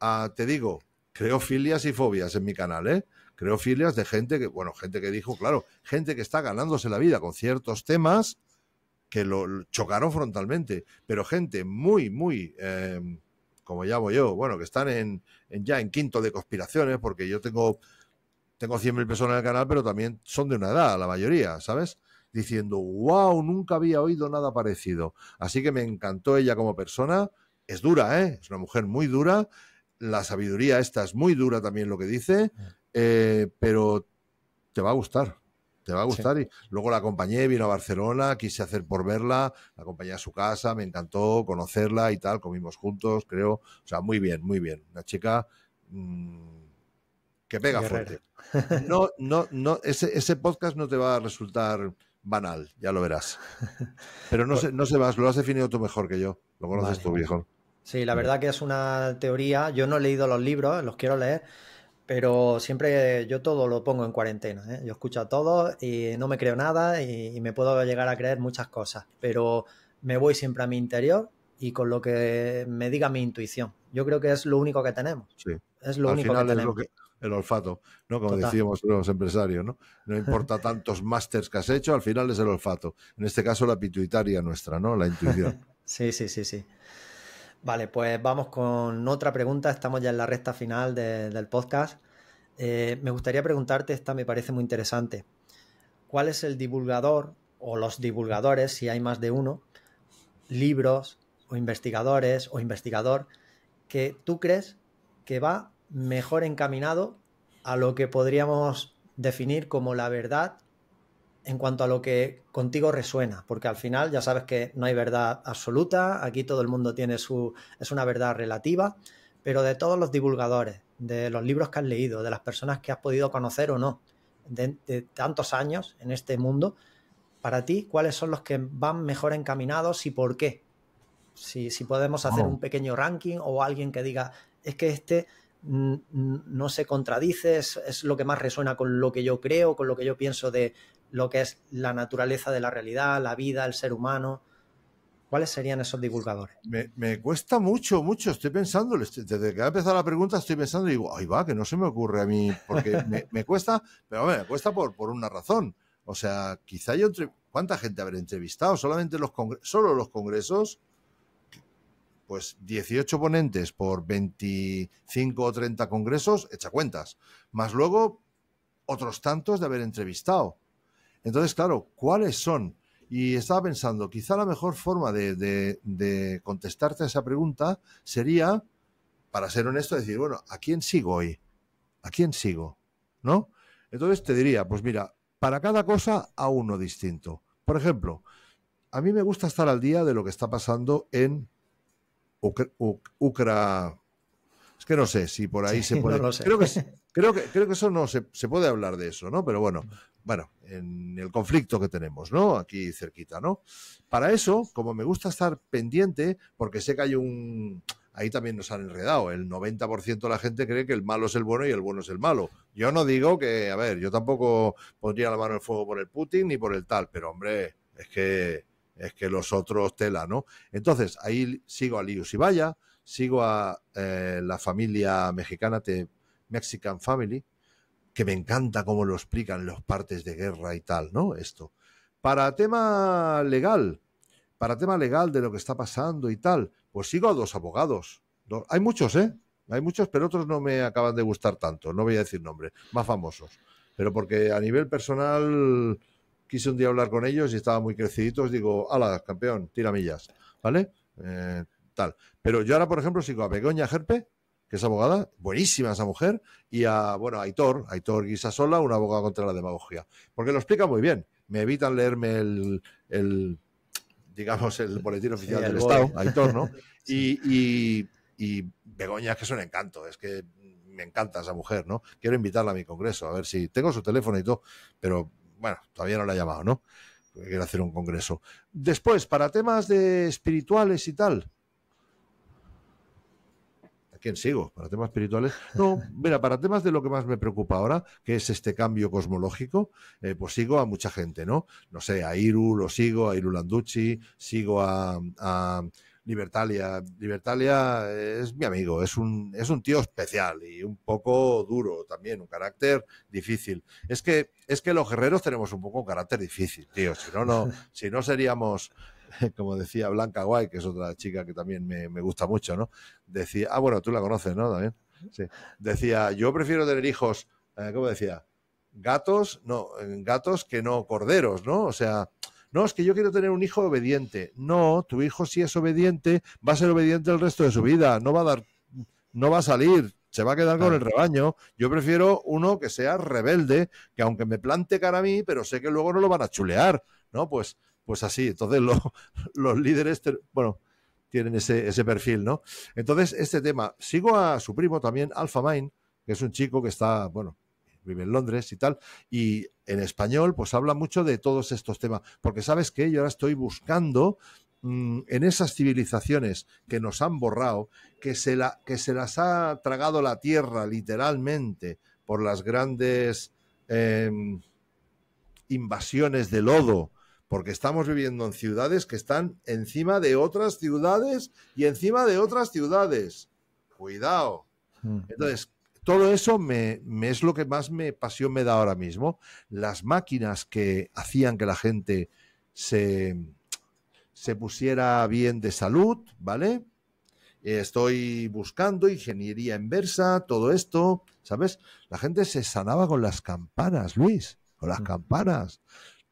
Ah, te digo, creo filias y fobias en mi canal, ¿eh? Creo filias de gente que, bueno, gente que dijo, claro, gente que está ganándose la vida con ciertos temas que lo chocaron frontalmente, pero gente muy, muy... Em, como llamo yo, bueno, que están en, en, ya en quinto de conspiraciones, porque yo tengo tengo 100.000 personas en el canal, pero también son de una edad, la mayoría, ¿sabes? Diciendo, wow, nunca había oído nada parecido. Así que me encantó ella como persona. Es dura, ¿eh? Es una mujer muy dura. La sabiduría esta es muy dura también lo que dice, mm. eh, pero te va a gustar. Te va a gustar. Y luego la acompañé, vino a Barcelona, quise hacer por verla, la acompañé a su casa, me encantó conocerla y tal, comimos juntos, creo. O sea, muy bien, muy bien. Una chica mm, que pega fuerte. No, no, no, ese, ese, podcast no te va a resultar banal, ya lo verás. Pero no, pues se, no vas, lo has definido tú mejor que yo. Lo conoces tú, viejo. Sí, la verdad que es una teoría. Yo no he leído los libros, los quiero leer, pero siempre yo todo lo pongo en cuarentena. ¿eh? Yo escucho a todos y no me creo nada y, me puedo llegar a creer muchas cosas, pero me voy siempre a mi interior y con lo que me diga mi intuición. Yo creo que es lo único que tenemos. Es lo único que tenemos el olfato, ¿no? Como decíamos los empresarios, ¿no? No importa tantos másters que has hecho, al final es el olfato. En este caso la pituitaria nuestra, ¿no? La intuición. <laughs> sí, sí, sí, sí. Vale, pues vamos con otra pregunta. Estamos ya en la recta final del podcast. Eh, me gustaría preguntarte, esta me parece muy interesante. ¿Cuál es el divulgador o los divulgadores, si hay más de uno, libros o investigadores o investigador que tú crees que va mejor encaminado a lo que podríamos definir como la verdad en cuanto a lo que contigo resuena, porque al final ya sabes que no hay verdad absoluta, aquí todo el mundo tiene su, es una verdad relativa, pero de todos los divulgadores, de los libros que has leído, de las personas que has podido conocer o no, de, tantos años en este mundo, para ti, ¿cuáles son los que van mejor encaminados y por qué? Si, podemos hacer un pequeño ranking o alguien que diga, es que este no se contradice, es, lo que más resuena con lo que yo creo, con lo que yo pienso de lo que es la naturaleza de la realidad, la vida, el ser humano. ¿Cuáles serían esos divulgadores? Me, me cuesta mucho, mucho, estoy pensando, desde que ha empezado la pregunta estoy pensando y digo, ay va, que no se me ocurre a mí, porque <laughs> me, cuesta, pero me cuesta por, por una razón. O sea, quizá yo, ¿cuánta gente habré entrevistado? Solamente los solo los congresos, pues 18 ponentes por 25 o 30 congresos, echa cuentas. Más luego, otros tantos de haber entrevistado. Entonces, claro, ¿cuáles son? Y estaba pensando, quizá la mejor forma de, de contestarte a esa pregunta sería, para ser honesto, decir, bueno, ¿a quién sigo hoy? ¿A quién sigo? ¿No? Entonces te diría, pues mira, para cada cosa a uno distinto. Por ejemplo, a mí me gusta estar al día de lo que está pasando en Ucra, es que no sé si por ahí se <laughs> puede. creo, que, <laughs> creo, que, creo que eso no se, puede hablar de eso, ¿no? Pero bueno, mm. bueno, en el conflicto que tenemos, ¿no? Aquí cerquita, ¿no? Para eso, como me gusta estar pendiente, porque sé que hay un. Ahí también nos han enredado. El 90% de la gente cree que el malo es el bueno y el bueno es el malo. Yo no digo que, a ver, yo tampoco pondría la mano en fuego por el Putin ni por el tal, pero hombre, es que es que los otros tela, ¿no? Entonces, ahí sigo a Liu vaya, sigo a eh, la familia mexicana Mexican Family, que me encanta cómo lo explican los partes de guerra y tal, ¿no? Esto. Para tema legal, para tema legal de lo que está pasando y tal, pues sigo a dos abogados. hay muchos, ¿eh? Hay muchos, pero otros no me acaban de gustar tanto, no voy a decir nombres, más famosos. Pero porque a nivel personal quise un día hablar con ellos y estaban muy creciditos, digo, ala, campeón, tira millas, ¿vale? Eh, tal. Pero yo ahora, por ejemplo, sigo a Begoña Gerpe, que es abogada, buenísima esa mujer, y a, bueno, a Aitor, Aitor Guisasola, una abogada contra la demagogia, porque lo explica muy bien. Me evitan leerme el, digamos, el boletín oficial del Estado, <laughs> Aitor, ¿no? Y, y Begoña es que es un encanto, es que me encanta esa mujer, ¿no? Quiero invitarla a mi congreso, a ver si tengo su teléfono y todo, pero bueno, todavía no lo ha llamado, ¿no? quiere hacer un congreso. Después, para temas de espirituales y tal. ¿A quién sigo? ¿Para temas espirituales? No, <laughs> mira, para temas de lo que más me preocupa ahora, que es este cambio cosmológico, eh, pues sigo a mucha gente, ¿no? No sé, a Iru lo sigo, a Iru Landucci, sigo a Libertalia. Libertalia es mi amigo, es un, es un tío especial y un poco duro también, un carácter difícil. Es que, es que los guerreros tenemos un poco un carácter difícil, tío. Si no, no, <laughs> si no seríamos, como decía Blanca Guay, que es otra chica que también me, me gusta mucho, ¿no? Decía, ah, bueno, tú la conoces, ¿no? También. Decía, yo prefiero tener hijos, eh, ¿cómo decía? Gatos, no, gatos que no corderos, ¿no? O sea, no, es que yo quiero tener un hijo obediente. No, tu hijo si es obediente, va a ser obediente el resto de su vida, no va a dar, no va a salir, se va a quedar con el rebaño. Yo prefiero uno que sea rebelde, que aunque me plante cara a mí, pero sé que luego no lo van a chulear, ¿no? Pues, pues así. Entonces <laughs> los líderes, bueno, tienen ese, perfil, ¿no? Entonces, este tema. Sigo a su primo también, Alpha Mind, que es un chico que está, bueno, vive en Londres y tal, y en español pues habla mucho de todos estos temas, porque sabes que yo ahora estoy buscando mm, en esas civilizaciones que nos han borrado, que se, la, que se las ha tragado la tierra literalmente por las grandes em, invasiones de lodo, porque estamos viviendo en ciudades que están encima de otras ciudades y encima de otras ciudades. Cuidado. Hmm. Entonces, todo eso me, es lo que más me pasión me da ahora mismo. Las máquinas que hacían que la gente se, se pusiera bien de salud, ¿vale? Estoy buscando ingeniería inversa, todo esto, ¿sabes? La gente se sanaba con las campanas, Luis, con las mm. campanas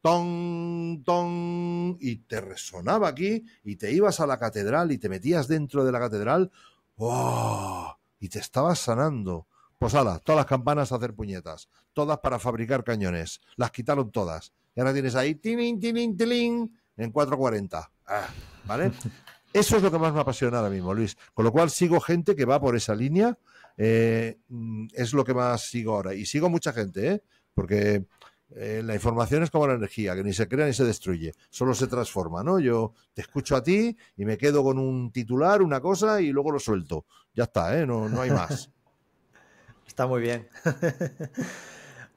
ton, ton, y te resonaba aquí, y te ibas a la catedral y te metías dentro de la catedral, ¡oh! y te estabas sanando. Pues todas las campanas a hacer puñetas, todas para fabricar cañones. Las quitaron todas. Y ahora tienes ahí, tin tilín, en 440. Ah, ¿Vale? <laughs> Eso es lo que más me apasiona ahora mismo, Luis. Con lo cual sigo gente que va por esa línea. Eh, mm, es lo que más sigo ahora. Y sigo mucha gente, ¿eh? Porque eh, la información es como la energía, que ni se crea ni se destruye, solo se transforma, ¿no? Yo te escucho a ti y me quedo con un titular, una cosa, y luego lo suelto. Ya está, No, no hay más. Está muy bien. <laughs>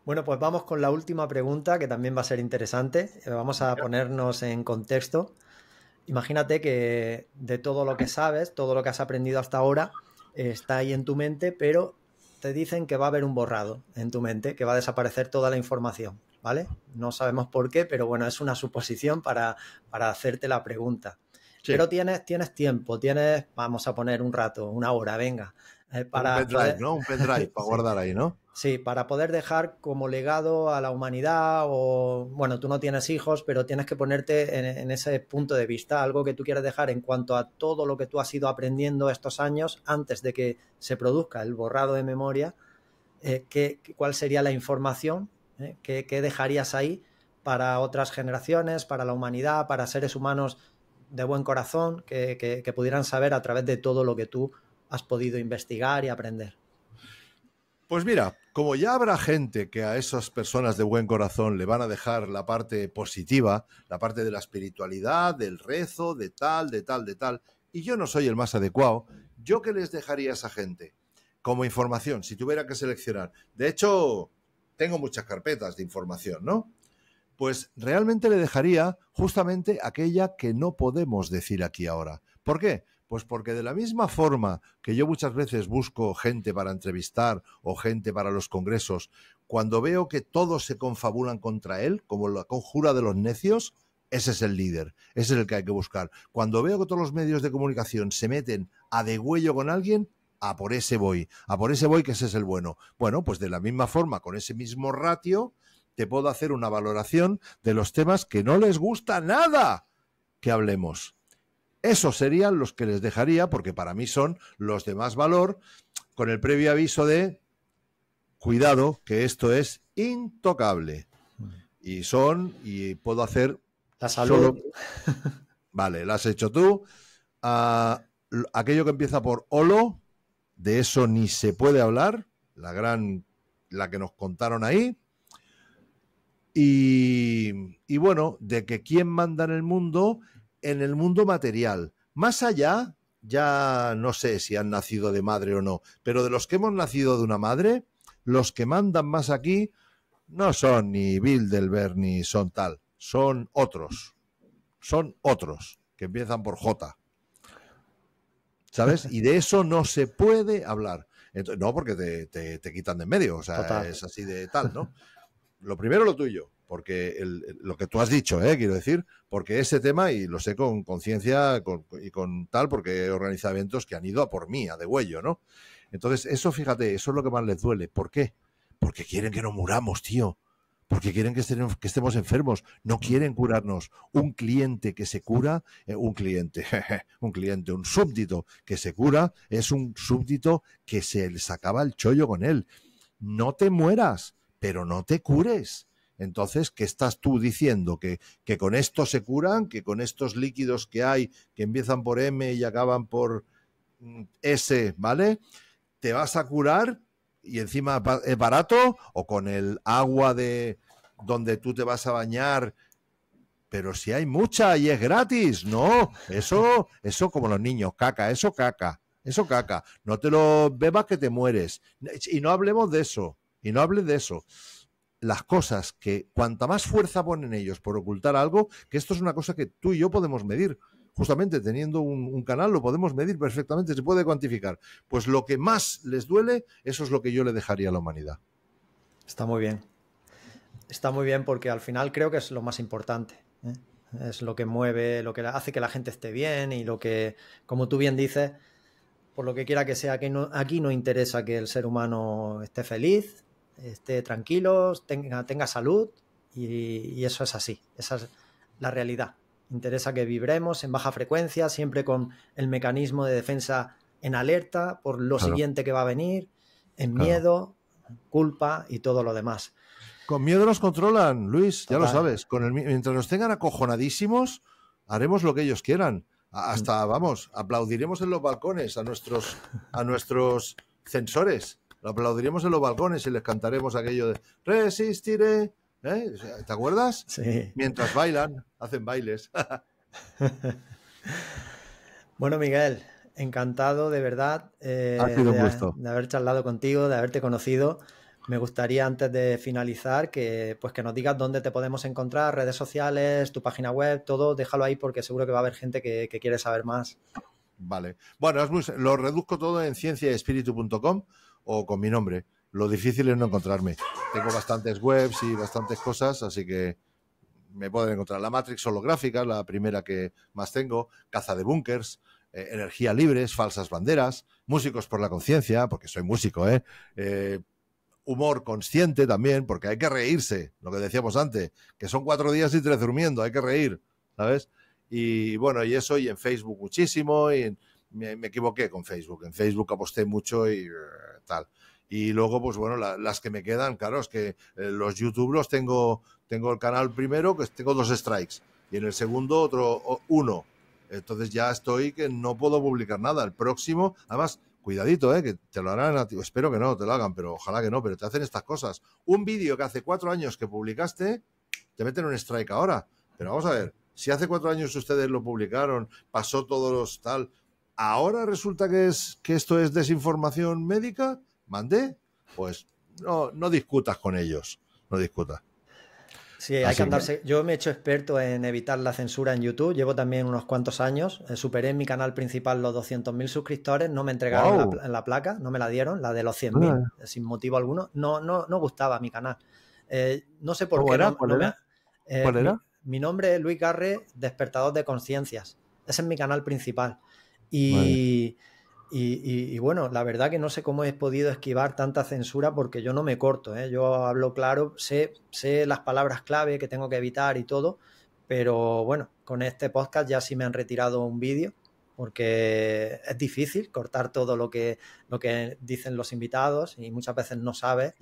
bueno, pues vamos con la última pregunta que también va a ser interesante. Eh, vamos a ponernos en contexto. Imagínate que de todo lo que sabes, todo lo que has aprendido hasta ahora, eh, está ahí en tu mente, pero te dicen que va a haber un borrado en tu mente, que va a desaparecer toda la información, ¿vale? No sabemos por qué, pero bueno, es una suposición para, hacerte la pregunta. Pero tienes, tienes tiempo, tienes, vamos a poner un rato, una hora, venga, eh, para un pendrive, ¿no? Un <laughs> pendrive para guardar ahí, ¿no? Sí, para poder dejar como legado a la humanidad o, bueno, tú no tienes hijos, pero tienes que ponerte en, ese punto de vista, algo que tú quieras dejar en cuanto a todo lo que tú has ido aprendiendo estos años antes de que se produzca el borrado de memoria, eh, cuál sería la información eh, que, dejarías ahí para otras generaciones, para la humanidad, para seres humanos de buen corazón, que, pudieran saber a través de todo lo que tú has podido investigar y aprender? Pues mira, como ya habrá gente que a esas personas de buen corazón le van a dejar la parte positiva, la parte de la espiritualidad, del rezo, de tal, de tal, de tal, y yo no soy el más adecuado, ¿yo qué les dejaría a esa gente? Como información, si tuviera que seleccionar. De hecho, tengo muchas carpetas de información, ¿no? Pues realmente le dejaría justamente aquella que no podemos decir aquí ahora. ¿Por qué? Pues porque de la misma forma que yo muchas veces busco gente para entrevistar o gente para los congresos, cuando veo que todos se confabulan contra él, como la conjura de los necios, ese es el líder, ese es el que hay que buscar. Cuando veo que todos los medios de comunicación se meten a degüello con alguien, a por ese voy, a por ese voy que ese es el bueno. Bueno, pues de la misma forma, con ese mismo ratio, te puedo hacer una valoración de los temas que no les gusta nada que hablemos. Esos serían los que les dejaría, porque para mí son los de más valor, con el previo aviso de cuidado, que esto es intocable. Y son, y puedo hacer. La <laughs> Vale, lo has hecho tú. Ah, aquello que empieza por Olo, de eso ni se puede hablar, la gran, la que nos contaron ahí. Y, y, bueno, de que quién manda en el mundo en el mundo material. Más allá, ya no sé si han nacido de madre o no, pero de los que hemos nacido de una madre, los que mandan más aquí no son ni Bilderberg ni son tal, son otros. Son otros que empiezan por J. ¿Sabes? Y de eso no se puede hablar. no, porque te, quitan de en medio, o sea, es así de tal, ¿no? Lo primero lo tuyo, porque lo que tú has dicho, ¿eh? quiero decir, porque ese tema, y lo sé con conciencia y con tal, porque he organizado eventos que han ido a por mí, a de huello, ¿no? Entonces, eso, fíjate, eso es lo que más les duele. ¿Por qué? Porque quieren que no muramos, tío. Porque quieren que estemos, enfermos, no quieren curarnos. Un cliente que se cura, eh, un cliente, <laughs> un cliente, un súbdito que se cura, es un súbdito que se le sacaba el chollo con él. No te mueras, pero no te cures entonces, ¿qué estás tú diciendo? ¿Que, que con esto se curan, que con estos líquidos que hay, que empiezan por M y acaban por mm, S, ¿vale? ¿Te vas a curar y encima es barato? ¿O con el agua de donde tú te vas a bañar? Pero si hay mucha y es gratis, no, eso, eso como los niños, caca, eso caca, eso caca, no te lo bebas que te mueres. Y no hablemos de eso, y no hables de eso las cosas que cuanta más fuerza ponen ellos por ocultar algo, que esto es una cosa que tú y yo podemos medir. Justamente teniendo un, canal lo podemos medir perfectamente, se puede cuantificar. Pues lo que más les duele, eso es lo que yo le dejaría a la humanidad. Está muy bien. Está muy bien porque al final creo que es lo más importante. ¿eh? Es lo que mueve, lo que hace que la gente esté bien y lo que, como tú bien dices, por lo que quiera que sea, que no, aquí no interesa que el ser humano esté feliz, esté tranquilos, tenga, tenga salud y, eso es así, esa es la realidad. Interesa que vibremos en baja frecuencia, siempre con el mecanismo de defensa en alerta por lo siguiente que va a venir, en miedo, culpa y todo lo demás. Con miedo nos controlan, Luis, ya lo sabes. Con mientras nos tengan acojonadísimos, haremos lo que ellos quieran. Hasta, mm. vamos, aplaudiremos en los balcones a nuestros, a nuestros censores lo aplaudiremos en los balcones y les cantaremos aquello de Resistiré. ¿eh? ¿Te acuerdas? Sí. Mientras bailan, hacen bailes. <laughs> bueno, Miguel, encantado de verdad eh, de, haber charlado contigo, de haberte conocido. Me gustaría antes de finalizar que pues que nos digas dónde te podemos encontrar, redes sociales, tu página web, todo, déjalo ahí porque seguro que va a haber gente que, quiere saber más. Vale. Bueno, lo reduzco todo en cienciaespíritu.com o con mi nombre. Lo difícil es no encontrarme. Tengo bastantes webs y bastantes cosas, así que me pueden encontrar. La Matrix holográfica, la primera que más tengo, caza de bunkers, eh, energía libres, falsas banderas, músicos por la conciencia, porque soy músico, ¿eh? ¿eh? humor consciente también, porque hay que reírse, lo que decíamos antes, que son cuatro días y tres durmiendo, hay que reír, ¿sabes? Y bueno, y eso, y en Facebook muchísimo, y en, me, equivoqué con Facebook. En Facebook aposté mucho y eh, tal. Y luego, pues bueno, las que me quedan, claro, es que eh, los YouTube los tengo, tengo el canal primero, que tengo dos strikes, y en el segundo otro uno. Entonces ya estoy que no puedo publicar nada. El próximo, además, cuidadito, eh, que te lo harán a ti. Espero que no te lo hagan, pero ojalá que no, pero te hacen estas cosas. Un vídeo que hace cuatro años que publicaste, te meten un strike ahora. Pero vamos a ver, si hace cuatro años ustedes lo publicaron, pasó todos los tal, ahora resulta que, es, que esto es desinformación médica, mandé, pues no, no discutas con ellos, no discutas. Sí, hay que andarse. Yo me he hecho experto en evitar la censura en YouTube. Llevo también unos cuantos años. Eh, superé en mi canal principal los 200.000 suscriptores. No me entregaron la, placa, no me la dieron, la de los 100.000, ah. eh, sin motivo alguno. No, no, no gustaba mi canal. Eh, no sé por qué. Era? ¿Cuál era? Mi, mi, nombre es Luis Garre, Despertador de Conciencias. Ese es mi canal principal. Y, y, bueno, la verdad que no sé cómo he podido esquivar tanta censura porque yo no me corto, ¿eh? yo hablo claro, sé, sé las palabras clave que tengo que evitar y todo, pero bueno, con este podcast ya sí me han retirado un vídeo porque es difícil cortar todo lo que, lo que dicen los invitados y muchas veces no sabes,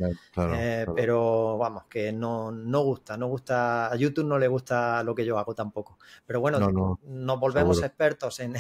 eh, pero vamos, que no, no gusta, no gusta, a YouTube no le gusta lo que yo hago tampoco. Pero bueno, nos volvemos expertos <laughs> en,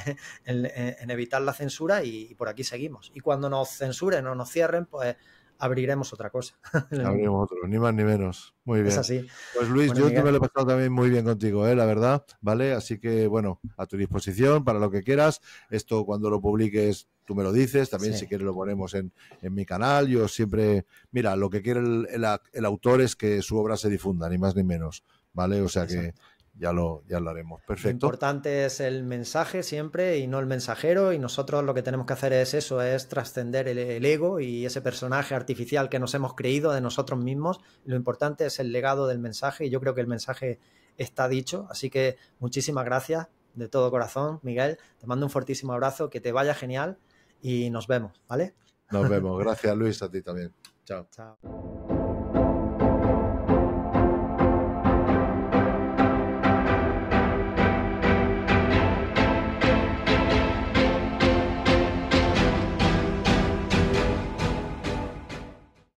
evitar la censura y, y por aquí seguimos. Y cuando nos censuren o nos cierren, pues abriremos otra cosa. <laughs> Abriremos otro, ni más ni menos. Muy bien. así. Pues Luis, yo también me lo he pasado también muy bien contigo, ¿eh? la verdad, ¿vale? Así que, bueno, a tu disposición para lo que quieras. Esto cuando lo publiques tú me lo dices, también si quieres lo ponemos en, mi canal, yo siempre, mira, lo que quiere el, autor es que su obra se difunda, ni más ni menos, ¿vale? O sea que ya lo, ya lo haremos. Perfecto. Lo importante es el mensaje siempre y no el mensajero. Y nosotros lo que tenemos que hacer es eso, es trascender el, ego y ese personaje artificial que nos hemos creído de nosotros mismos. Lo importante es el legado del mensaje y yo creo que el mensaje está dicho. Así que muchísimas gracias de todo corazón, Miguel. Te mando un fortísimo abrazo, que te vaya genial y nos vemos, ¿vale? Nos vemos. Gracias, Luis, a ti también. Chao.